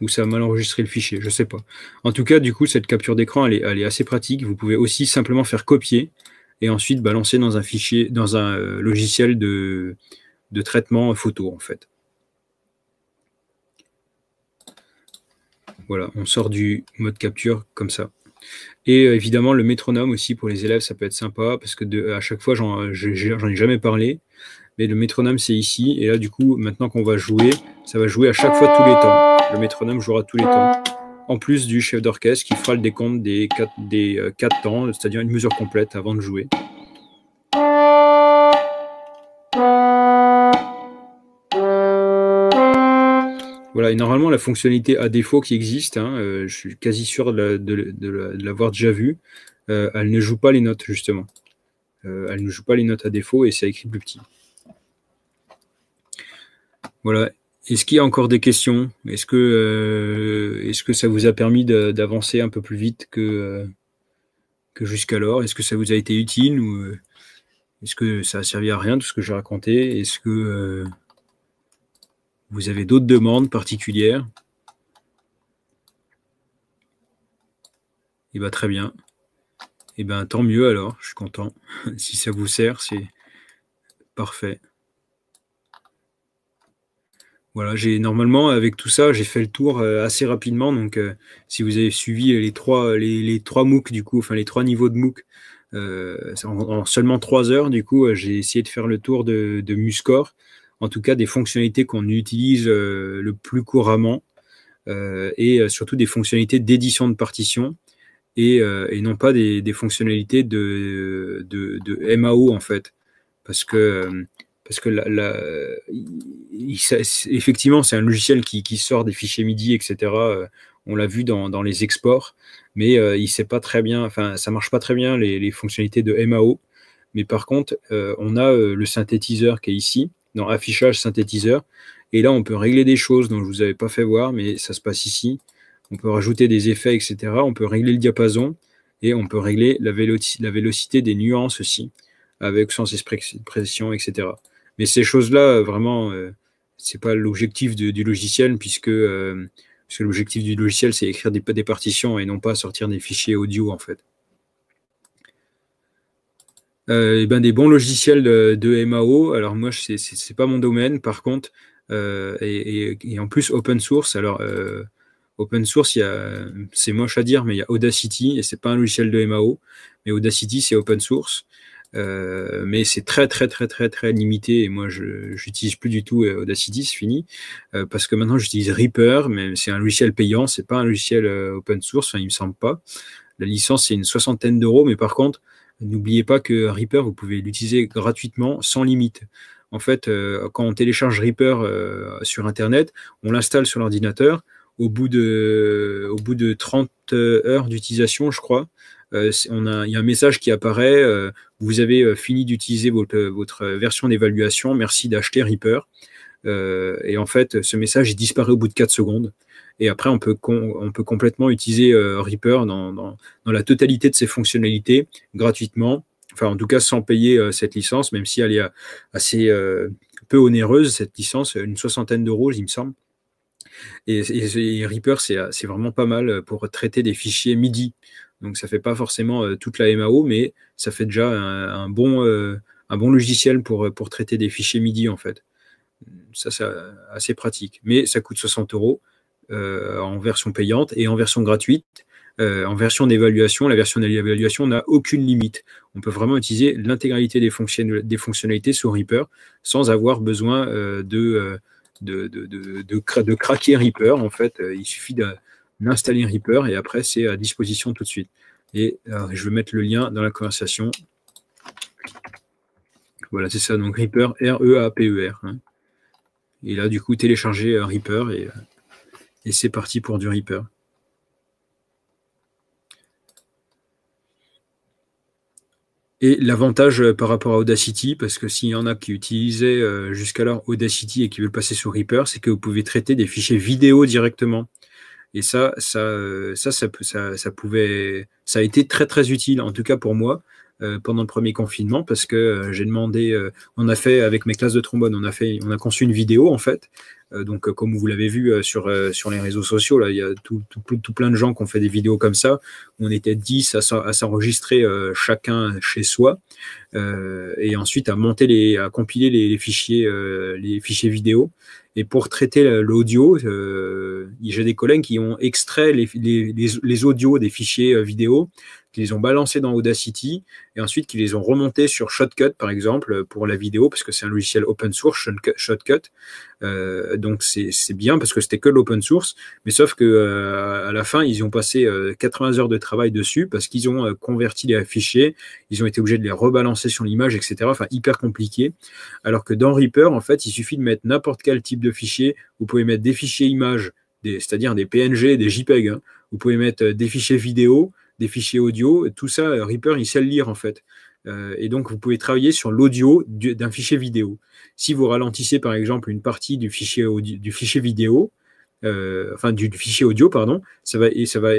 Ou ça a mal enregistré le fichier, je sais pas. En tout cas, du coup, cette capture d'écran, elle est, est, assez pratique. Vous pouvez aussi simplement faire copier et ensuite balancer dans un fichier, dans un euh, logiciel de, de traitement photo, en fait. Voilà, on sort du mode capture comme ça. Et euh, évidemment, le métronome aussi pour les élèves, ça peut être sympa parce que de, à chaque fois, j'en ai jamais parlé. Mais le métronome, c'est ici. Et là, du coup, maintenant qu'on va jouer, ça va jouer à chaque fois tous les temps. Le métronome jouera tous les temps. En plus du chef d'orchestre qui fera le décompte des quatre, des euh, quatre temps, c'est-à-dire une mesure complète avant de jouer. Voilà, et normalement, la fonctionnalité à défaut qui existe, hein, euh, je suis quasi sûr de l'avoir déjà vue, euh, elle ne joue pas les notes, justement. Euh, elle ne joue pas les notes à défaut et c'est écrit plus petit. Voilà. Est-ce qu'il y a encore des questions Est-ce que, est que ça vous a permis d'avancer un peu plus vite que, que jusqu'alors Est-ce que ça vous a été utile ou est-ce que ça a servi à rien tout ce que j'ai raconté Est-ce que vous avez d'autres demandes particulières Eh bien, très bien. Et eh bien, tant mieux alors, je suis content. *laughs* si ça vous sert, c'est parfait. Voilà, j'ai normalement avec tout ça, j'ai fait le tour euh, assez rapidement. Donc, euh, si vous avez suivi les trois, les, trois du coup, enfin les trois niveaux de MOOC euh, en, seulement trois heures, du coup, j'ai essayé de faire le tour de, de Muscore en tout cas des fonctionnalités qu'on utilise euh, le plus couramment euh, et euh, surtout des fonctionnalités d'édition de partition et, non pas des, fonctionnalités de, MAO en fait. Parce que parce que effectivement, c'est un logiciel qui, sort des fichiers MIDI, etc. on l'a vu dans, les exports, mais ça il sait pas très bien, enfin, ça marche pas très bien les, fonctionnalités de MAO. Mais par contre, on a le synthétiseur qui est ici, dans affichage synthétiseur. Et là, on peut régler des choses dont je ne vous avais pas fait voir, mais ça se passe ici. On peut rajouter des effets, etc. On peut régler le diapason et on peut régler la, vélo la vélocité des nuances aussi, avec sens expression, etc. Mais ces choses-là, vraiment, euh, c'est pas l'objectif du logiciel, euh, puisque, l'objectif du logiciel, c'est écrire des partitions et non pas sortir des fichiers audio, en fait. Euh, eh ben des bons logiciels de, MAO. Alors moi, c'est n'est pas mon domaine, par contre, euh, et, en plus open source. Alors euh, open source, c'est moche à dire, mais il y a Audacity, et c'est pas un logiciel de MAO, mais Audacity, c'est open source. mais c'est très très très très très limité et moi je j'utilise plus du tout Audacity, c'est fini, parce que maintenant j'utilise Reaper, mais c'est un logiciel payant, c'est pas un logiciel open source, enfin, il me semble pas. La licence c'est une soixantaine d'euros, mais par contre N'oubliez pas que Reaper, vous pouvez l'utiliser gratuitement, sans limite. En fait, euh, quand on télécharge Reaper euh, sur Internet, on l'installe sur l'ordinateur. Au, bout de, au bout de 30 euh, heures d'utilisation, je crois, il y a un message qui apparaît. vous avez fini d'utiliser votre, votre version d'évaluation. Merci d'acheter Reaper. et en fait, ce message disparaît au bout de 4 secondes. Et après, on peut, complètement utiliser euh, Reaper dans, la totalité de ses fonctionnalités gratuitement. Enfin, en tout cas, sans payer euh, cette licence, même si elle est euh, assez peu onéreuse, cette licence, une soixantaine d'euros, il me semble. Et, Reaper, c'est vraiment pas mal pour traiter des fichiers MIDI. Donc, ça ne fait pas forcément toute la MAO, mais ça fait déjà un, bon, logiciel pour traiter des fichiers MIDI, en fait. Ça, c'est assez pratique. Mais ça coûte 60 euros. Euh, en version payante et en version gratuite. Euh, en version d'évaluation, la version d'évaluation n'a aucune limite. On peut vraiment utiliser l'intégralité des, fonctionnalités sous Reaper sans avoir besoin euh, de, de, de, de, craquer Reaper. En fait, il suffit d'installer Reaper et après, c'est à disposition tout de suite. Et je vais mettre le lien dans la conversation. Voilà, c'est ça. Donc Reaper, R-E-A-P-E-R. E e hein. Et là, du coup, télécharger Reaper et. Et c'est parti pour du Reaper. Et l'avantage euh, par rapport à Audacity, parce que s'il y en a qui utilisaient euh, jusqu'alors Audacity et qui veulent passer sur Reaper, c'est que vous pouvez traiter des fichiers vidéo directement. Et ça, ça, euh, ça, pouvait, ça a été très très utile, en tout cas pour moi, pendant le premier confinement, parce que j'ai demandé, on a fait avec mes classes de trombone, on a fait, on a conçu une vidéo en fait, euh, donc, euh, comme vous l'avez vu euh, sur, sur les réseaux sociaux, là, il y a tout, tout, plein de gens qui ont fait des vidéos comme ça. On était 10 à, s'enregistrer chacun chez soi et ensuite à monter les, à compiler les, fichiers, les fichiers vidéo. Et pour traiter l'audio, j'ai des collègues qui ont extrait les, les, les, audios des fichiers vidéo qui les ont balancés dans Audacity et ensuite qui les ont remontés sur Shotcut, par exemple, pour la vidéo, parce que c'est un logiciel open source, Shotcut. Euh, donc c'est bien parce que c'était que l'open source, mais sauf que euh, à la fin, ils ont passé 80 euh, heures de travail dessus parce qu'ils ont converti les fichiers, ils ont été obligés de les rebalancer sur l'image, etc. Enfin, hyper compliqué. Alors que dans Reaper, en fait, il suffit de mettre n'importe quel type de fichier. Vous pouvez mettre des fichiers images, c'est-à-dire des PNG, des JPEG. Hein. Vous pouvez mettre des fichiers vidéo, des fichiers audio. Tout ça, euh, Reaper, il sait le lire en fait. Euh, et donc, vous pouvez travailler sur l'audio d'un fichier vidéo. Si vous ralentissez par exemple une partie du fichier, audio, du fichier vidéo, euh, enfin du, fichier audio, pardon, ça va, et ça va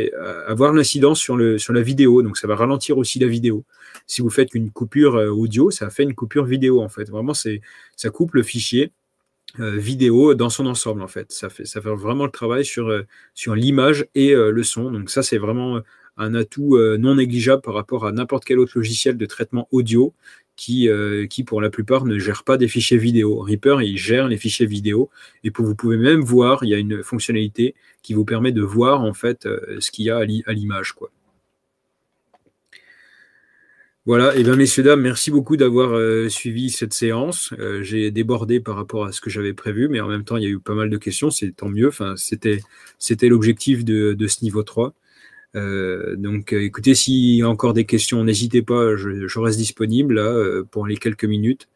avoir l'incidence sur, le, sur la vidéo, donc ça va ralentir aussi la vidéo. Si vous faites une coupure audio, ça fait une coupure vidéo en fait. Vraiment, ça coupe le fichier vidéo dans son ensemble en fait. Ça fait, ça fait vraiment le travail sur, sur l'image et le son. Donc ça, c'est vraiment un atout euh, non négligeable par rapport à n'importe quel autre logiciel de traitement audio qui, euh, qui, pour la plupart ne gère pas des fichiers vidéo. Reaper, il gère les fichiers vidéo et vous pouvez même voir, il y a une fonctionnalité qui vous permet de voir en fait euh, ce qu'il y a à l'image. Voilà, et eh bien messieurs, dames, merci beaucoup d'avoir suivi cette séance. j'ai débordé par rapport à ce que j'avais prévu, mais en même temps, il y a eu pas mal de questions, c'est tant mieux. Enfin, c'était, l'objectif de, de, ce niveau 3. Euh, donc euh, écoutez, s'il y a encore des questions, n'hésitez pas, je, reste disponible hein, euh, pour les quelques minutes.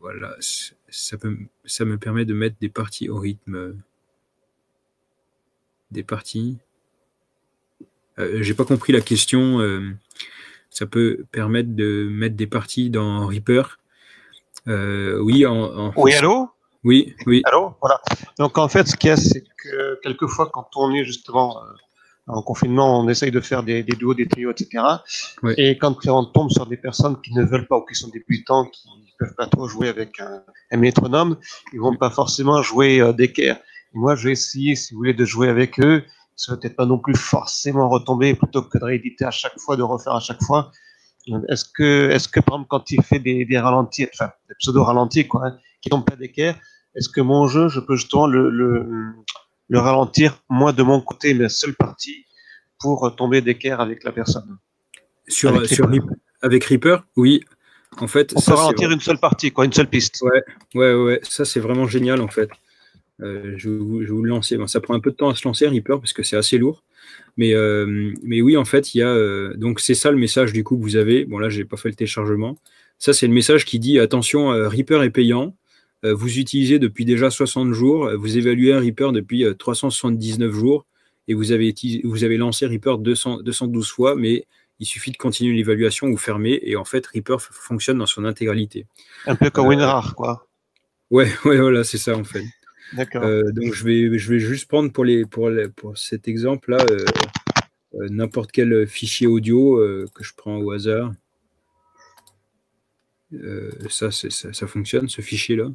voilà, ça, me permet de mettre des parties au rythme. Des parties. J'ai pas compris la question. ça peut permettre de mettre des parties dans Reaper. oui, en, Oui, allô oui, oui. Allô, voilà. Donc en fait, ce qu'il y a, c'est que quelquefois, quand on est justement euh, en confinement, on essaye de faire des, des duos, des trios, etc. Et quand on tombe sur des personnes qui ne veulent pas ou qui sont débutants, qui ne peuvent pas trop jouer avec un, métronome, ils vont pas forcément jouer euh, d'équerre. Moi, je vais essayer, si vous voulez, de jouer avec eux. Ça va peut-être pas non plus forcément retomber plutôt que de rééditer à chaque fois, de refaire à chaque fois. Euh, est-ce que, est-ce que, par exemple, quand il fait des, des ralentis, enfin, des pseudo-ralentis, quoi, hein, qui tombe pas d'équerre, est-ce que mon jeu, je peux justement le, le, ralentir, moi de mon côté, la seule partie, pour tomber d'équerre avec la personne Sur, avec, sur Reaper. avec Reaper, oui. En fait, ça, ralentir une seule partie, quoi, une seule piste. Ouais, ouais, ouais. Ça, c'est vraiment génial, en fait. Euh, je, vous, vous, le lancer. ça prend un peu de temps à se lancer, Reaper, parce que c'est assez lourd. Mais, euh, mais oui, en fait, il y a. Euh, donc, c'est ça le message du coup que vous avez. Bon, là, je n'ai pas fait le téléchargement. Ça, c'est le message qui dit attention, Reaper est payant. Euh, vous utilisez depuis déjà 60 jours, euh, vous évaluez un Reaper depuis 379 euh, jours et vous avez, vous avez lancé Reaper 212 fois, mais il suffit de continuer l'évaluation ou fermer et en fait Reaper fonctionne dans son intégralité. Un peu comme WinRAR, quoi. Ouais, *laughs* ouais, voilà, c'est ça en fait. D'accord. donc je vais, je vais juste prendre pour, les, pour, pour cet exemple-là n'importe quel fichier audio que je prends au hasard. ça, ça, fonctionne, ce fichier-là.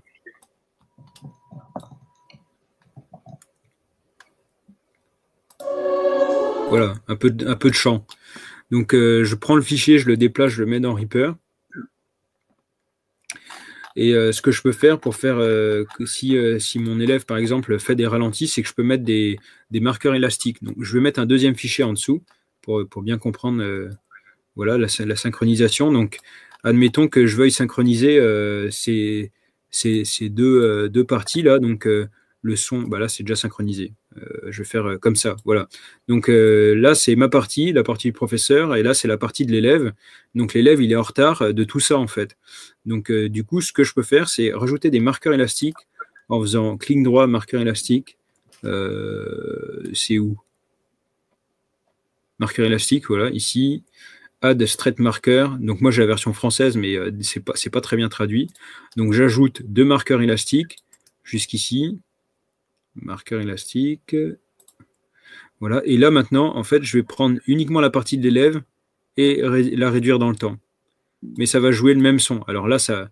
Voilà, un peu, de, un peu de champ. Donc euh, je prends le fichier, je le déplace, je le mets dans Reaper. Et euh, ce que je peux faire pour faire euh, si, si, mon élève, par exemple, fait des ralentis, c'est que je peux mettre des, marqueurs élastiques. Donc je vais mettre un deuxième fichier en dessous pour, bien comprendre voilà, la, synchronisation. Donc admettons que je veuille synchroniser ces, ces, deux, parties là. Donc le son, bah là c'est déjà synchronisé. Euh, je vais faire euh, comme ça. Voilà. Donc euh, là, c'est ma partie, la partie du professeur, et là, c'est la partie de l'élève. Donc l'élève, il est en retard de tout ça, en fait. Donc du coup, ce que je peux faire, c'est rajouter des marqueurs élastiques en faisant clic droit, marqueur élastique. c'est où Marqueur élastique, voilà, ici. Add Straight Marker. Donc moi j'ai la version française, mais c'est pas, pas très bien traduit. Donc j'ajoute deux marqueurs élastiques jusqu'ici marqueur élastique. Voilà. Et là, maintenant, en fait, je vais prendre uniquement la partie de l'élève et la réduire dans le temps. Mais ça va jouer le même son. Alors là, ça,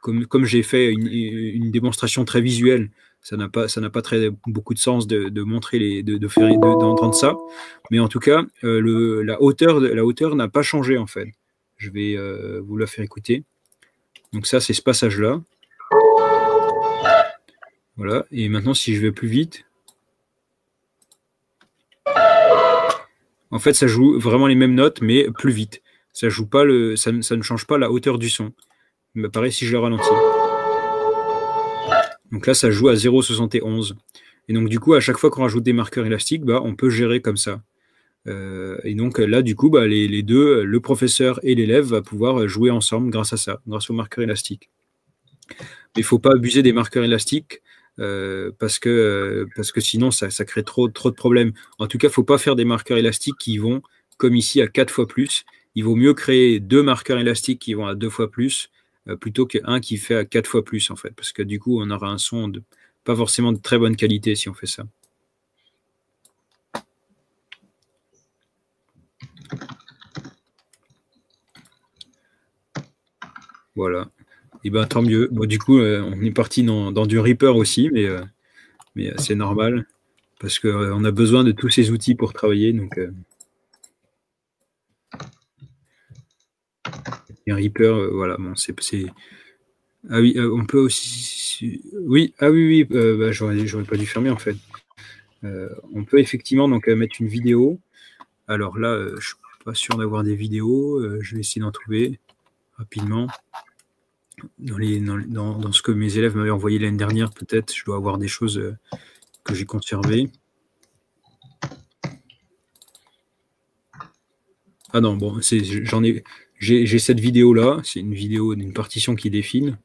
comme, j'ai fait une, démonstration très visuelle, ça n'a pas, ça pas très, beaucoup de sens de, montrer, les, de, d'entendre ça. Mais en tout cas, euh, la hauteur, la hauteur n'a pas changé, en fait. Je vais euh, vous la faire écouter. Donc ça, c'est ce passage-là. Voilà, et maintenant si je vais plus vite, en fait ça joue vraiment les mêmes notes mais plus vite. Ça, joue pas le, ça, ne change pas la hauteur du son. me bah, pareil si je le ralentis. Donc là ça joue à 0,71. Et donc du coup à chaque fois qu'on rajoute des marqueurs élastiques, bah, on peut gérer comme ça. Euh, et donc là, du coup, bah, les, deux, le professeur et l'élève, va pouvoir jouer ensemble grâce à ça, grâce aux marqueurs élastiques. Mais il ne faut pas abuser des marqueurs élastiques euh, parce, que, euh, parce que sinon ça, crée trop, trop de problèmes. En tout cas, il ne faut pas faire des marqueurs élastiques qui vont, comme ici, à 4 fois plus. Il vaut mieux créer deux marqueurs élastiques qui vont à 2 fois plus euh, plutôt qu'un qui fait à 4 fois plus, en fait, parce que du coup, on aura un son pas forcément de très bonne qualité si on fait ça. Voilà. Et eh bien, tant mieux. Bon, du coup, euh, on est parti dans, du Reaper aussi, mais, euh, mais euh, c'est normal parce qu'on a besoin de tous ces outils pour travailler. Donc, et Reaper, voilà, bon, c'est. Ah oui, on peut aussi. Oui, ah oui, oui, bah, j'aurais pas dû fermer en fait. on peut effectivement donc mettre une vidéo. Alors là, je ne suis pas sûr d'avoir des vidéos. je vais essayer d'en trouver rapidement dans, ce que mes élèves m'avaient envoyé l'année dernière, peut-être, je dois avoir des choses euh, que j'ai conservées. Ah non, bon, j'en ai, j'ai cette vidéo-là, c'est une vidéo d'une partition qui défine.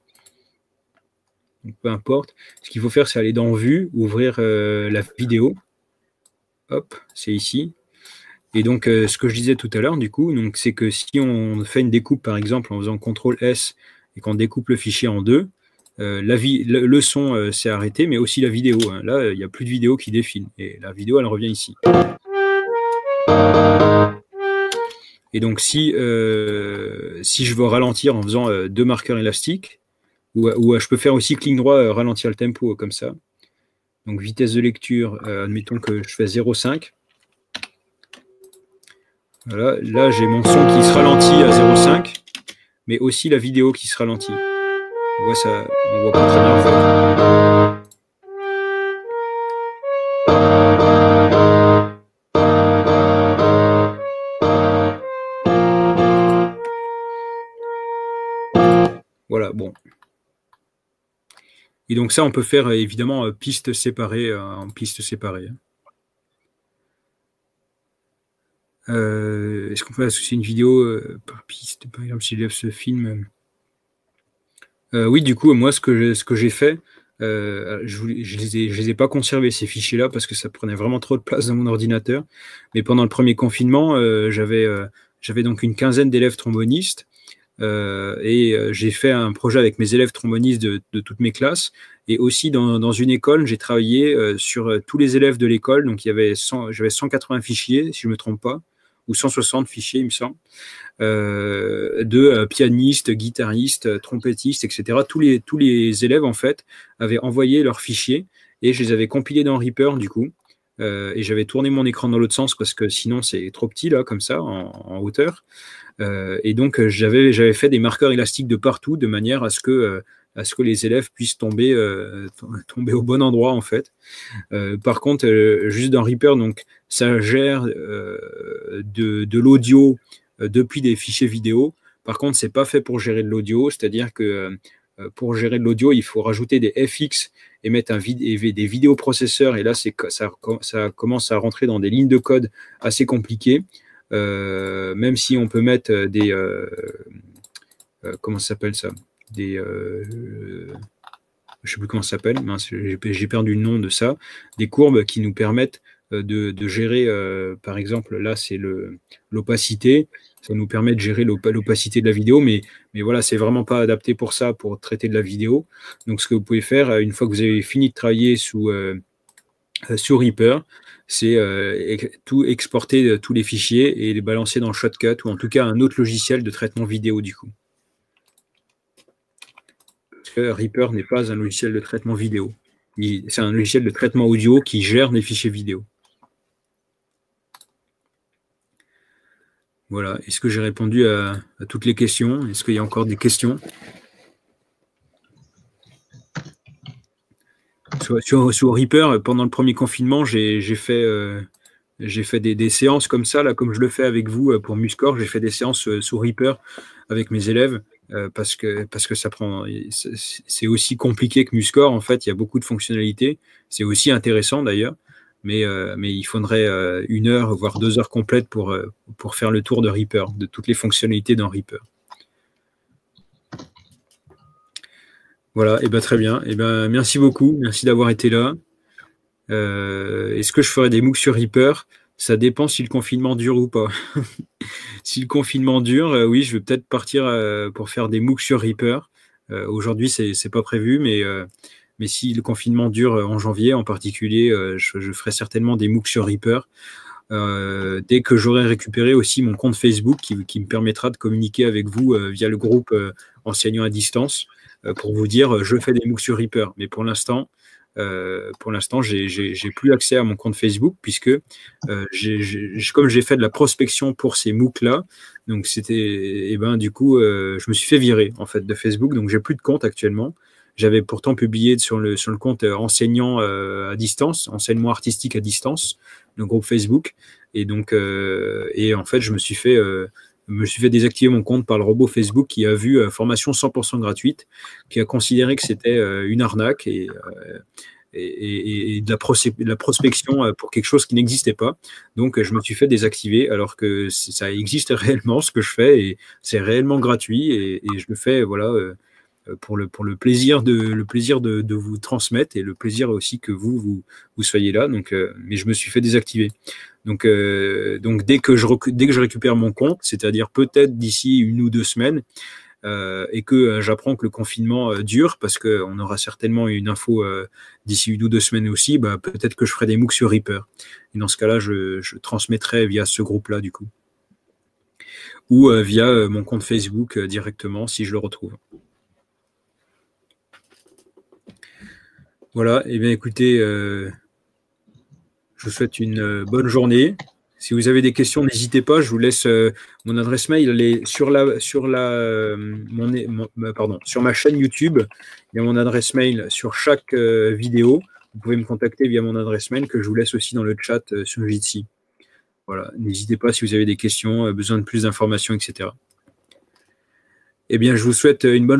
Donc, peu importe. Ce qu'il faut faire, c'est aller dans Vue, ouvrir euh, la vidéo. Hop, c'est ici. Et donc, euh, ce que je disais tout à l'heure, du coup, c'est que si on fait une découpe, par exemple, en faisant CTRL S et qu'on découpe le fichier en deux, euh, la le, son euh, s'est arrêté, mais aussi la vidéo. Hein. Là, il n'y a plus de vidéo qui défile. Et la vidéo, elle revient ici. Et donc, si, euh, si je veux ralentir en faisant deux marqueurs élastiques, ou, ou je peux faire aussi clic droit, ralentir le tempo comme ça. Donc, vitesse de lecture, admettons que je fais 0,5. Voilà, là, j'ai mon son qui se ralentit à 0,5 mais aussi la vidéo qui se ralentit. On voit ça, on voit pas très bien en Voilà, bon. Et donc ça, on peut faire euh, évidemment euh, piste séparée euh, en piste séparée. Hein. Euh, est-ce qu'on peut associer une vidéo euh, par piste, par exemple, si lève ce film euh, Oui, du coup, moi, ce que j'ai fait, je ne les, ai, pas conservés, ces fichiers-là, parce que ça prenait vraiment trop de place dans mon ordinateur. Mais pendant le premier confinement, j'avais donc une quinzaine d'élèves trombonistes. et j'ai fait un projet avec mes élèves trombonistes de, toutes mes classes. Et aussi dans, une école, j'ai travaillé sur tous les élèves de l'école. Donc j'avais 180 fichiers, si je ne me trompe pas ou 160 fichiers, il me semble, euh, de euh, pianistes, guitaristes, euh, trompettistes, etc. Tous les, tous les élèves, en fait, avaient envoyé leurs fichiers et je les avais compilés dans Reaper, du coup. et j'avais tourné mon écran dans l'autre sens parce que sinon c'est trop petit là comme ça en, hauteur et donc j'avais j'avais fait des marqueurs élastiques de partout de manière à ce que à ce que les élèves puissent tomber tomber au bon endroit en fait par contre juste dans Reaper donc ça gère euh, de, l'audio euh, depuis des fichiers vidéo. Par contre, ce n'est pas fait pour gérer de l'audio, c'est-à-dire que euh, pour gérer de l'audio, il faut rajouter des FX et mettre un des vidéoprocesseurs. Et là, ça, commence à rentrer dans des lignes de code assez compliquées. même si on peut mettre des. comment ça s'appelle ça Des. je ne sais plus comment ça s'appelle, j'ai perdu le nom de ça. Des courbes qui nous permettent euh, de, gérer, euh, par exemple, là, c'est l'opacité. Ça nous permet de gérer l'opacité de la vidéo, mais, mais voilà, c'est vraiment pas adapté pour ça, pour traiter de la vidéo. Donc, ce que vous pouvez faire, euh, une fois que vous avez fini de travailler sous, sur Reaper, c'est tout exporter tous les fichiers et les balancer dans Shotcut ou en tout cas un autre logiciel de traitement vidéo du coup. Parce que Reaper n'est pas un logiciel de traitement vidéo. C'est un logiciel de traitement audio qui gère les fichiers vidéo. Voilà. Est-ce que j'ai répondu à, toutes les questions Est-ce qu'il y a encore des questions sur, Reaper, pendant le premier confinement, j'ai fait, euh, des, séances comme ça, là, comme je le fais avec vous euh, pour Muscore. J'ai fait des séances euh, sur Reaper avec mes élèves parce, que, parce que ça prend. C'est aussi compliqué que Muscore. En fait, il y a beaucoup de fonctionnalités. C'est aussi intéressant d'ailleurs. Euh, mais, il faudrait euh, une heure, voire deux heures complètes pour, euh, pour faire le tour de Reaper, de toutes les fonctionnalités dans Reaper. Voilà, et eh ben très bien. Et eh ben, merci beaucoup, merci d'avoir été là. Est-ce que je ferai des MOOC sur Reaper ça dépend si le confinement dure ou pas. *laughs* si le confinement dure, oui, je vais peut-être partir pour faire des MOOC sur Reaper. Aujourd'hui, c'est pas prévu, mais mais si le confinement dure euh, en janvier, en particulier, euh, je, ferai certainement des MOOC sur Reaper. Euh, dès que j'aurai récupéré aussi mon compte Facebook qui, me permettra de communiquer avec vous via le groupe enseignant enseignants à distance pour vous dire je fais des MOOC sur Reaper. Mais pour l'instant, pour l'instant, j'ai plus accès à mon compte Facebook puisque comme j'ai fait de la prospection pour ces MOOC là, donc c'était, et eh ben du coup, je me suis fait virer en fait de Facebook, donc j'ai plus de compte actuellement. J'avais pourtant publié sur le, sur le compte euh, enseignant euh, à distance, enseignement artistique à distance, le groupe Facebook. Et donc, euh, et en fait, je me suis fait me suis fait désactiver mon compte par le robot Facebook qui a vu formation 100% gratuite, qui a considéré que c'était une arnaque et, et, et de, la la prospection pour quelque chose qui n'existait pas. Donc je me suis fait désactiver alors que ça existe *laughs* réellement ce que je fais et c'est réellement gratuit et, je me fais voilà euh, pour le, plaisir, de, le plaisir de, vous transmettre et le plaisir aussi que vous, vous, soyez là. Donc, euh, mais je me suis fait désactiver. Donc, euh, donc dès, que je dès que je récupère mon compte, c'est-à-dire peut-être d'ici une ou deux semaines, et que j'apprends que le confinement dure, parce qu'on aura certainement une info d'ici une ou deux semaines aussi, bah, peut-être que je ferai des MOOC sur Reaper. Et dans ce cas-là, je transmettrai via ce groupe-là, du coup ou via mon compte Facebook directement si je le retrouve. Voilà, et eh bien écoutez, euh, je vous souhaite une euh, bonne journée. Si vous avez des questions, n'hésitez pas. Je vous laisse euh, mon adresse mail. est sur la sur la mon, pardon sur ma chaîne YouTube. Il y a mon adresse mail sur chaque vidéo. Vous pouvez me contacter via mon adresse mail que je vous laisse aussi dans le chat sur Jitsi. Voilà. N'hésitez pas si vous avez des questions, besoin de plus d'informations, etc. Et eh bien, je vous souhaite une bonne journée.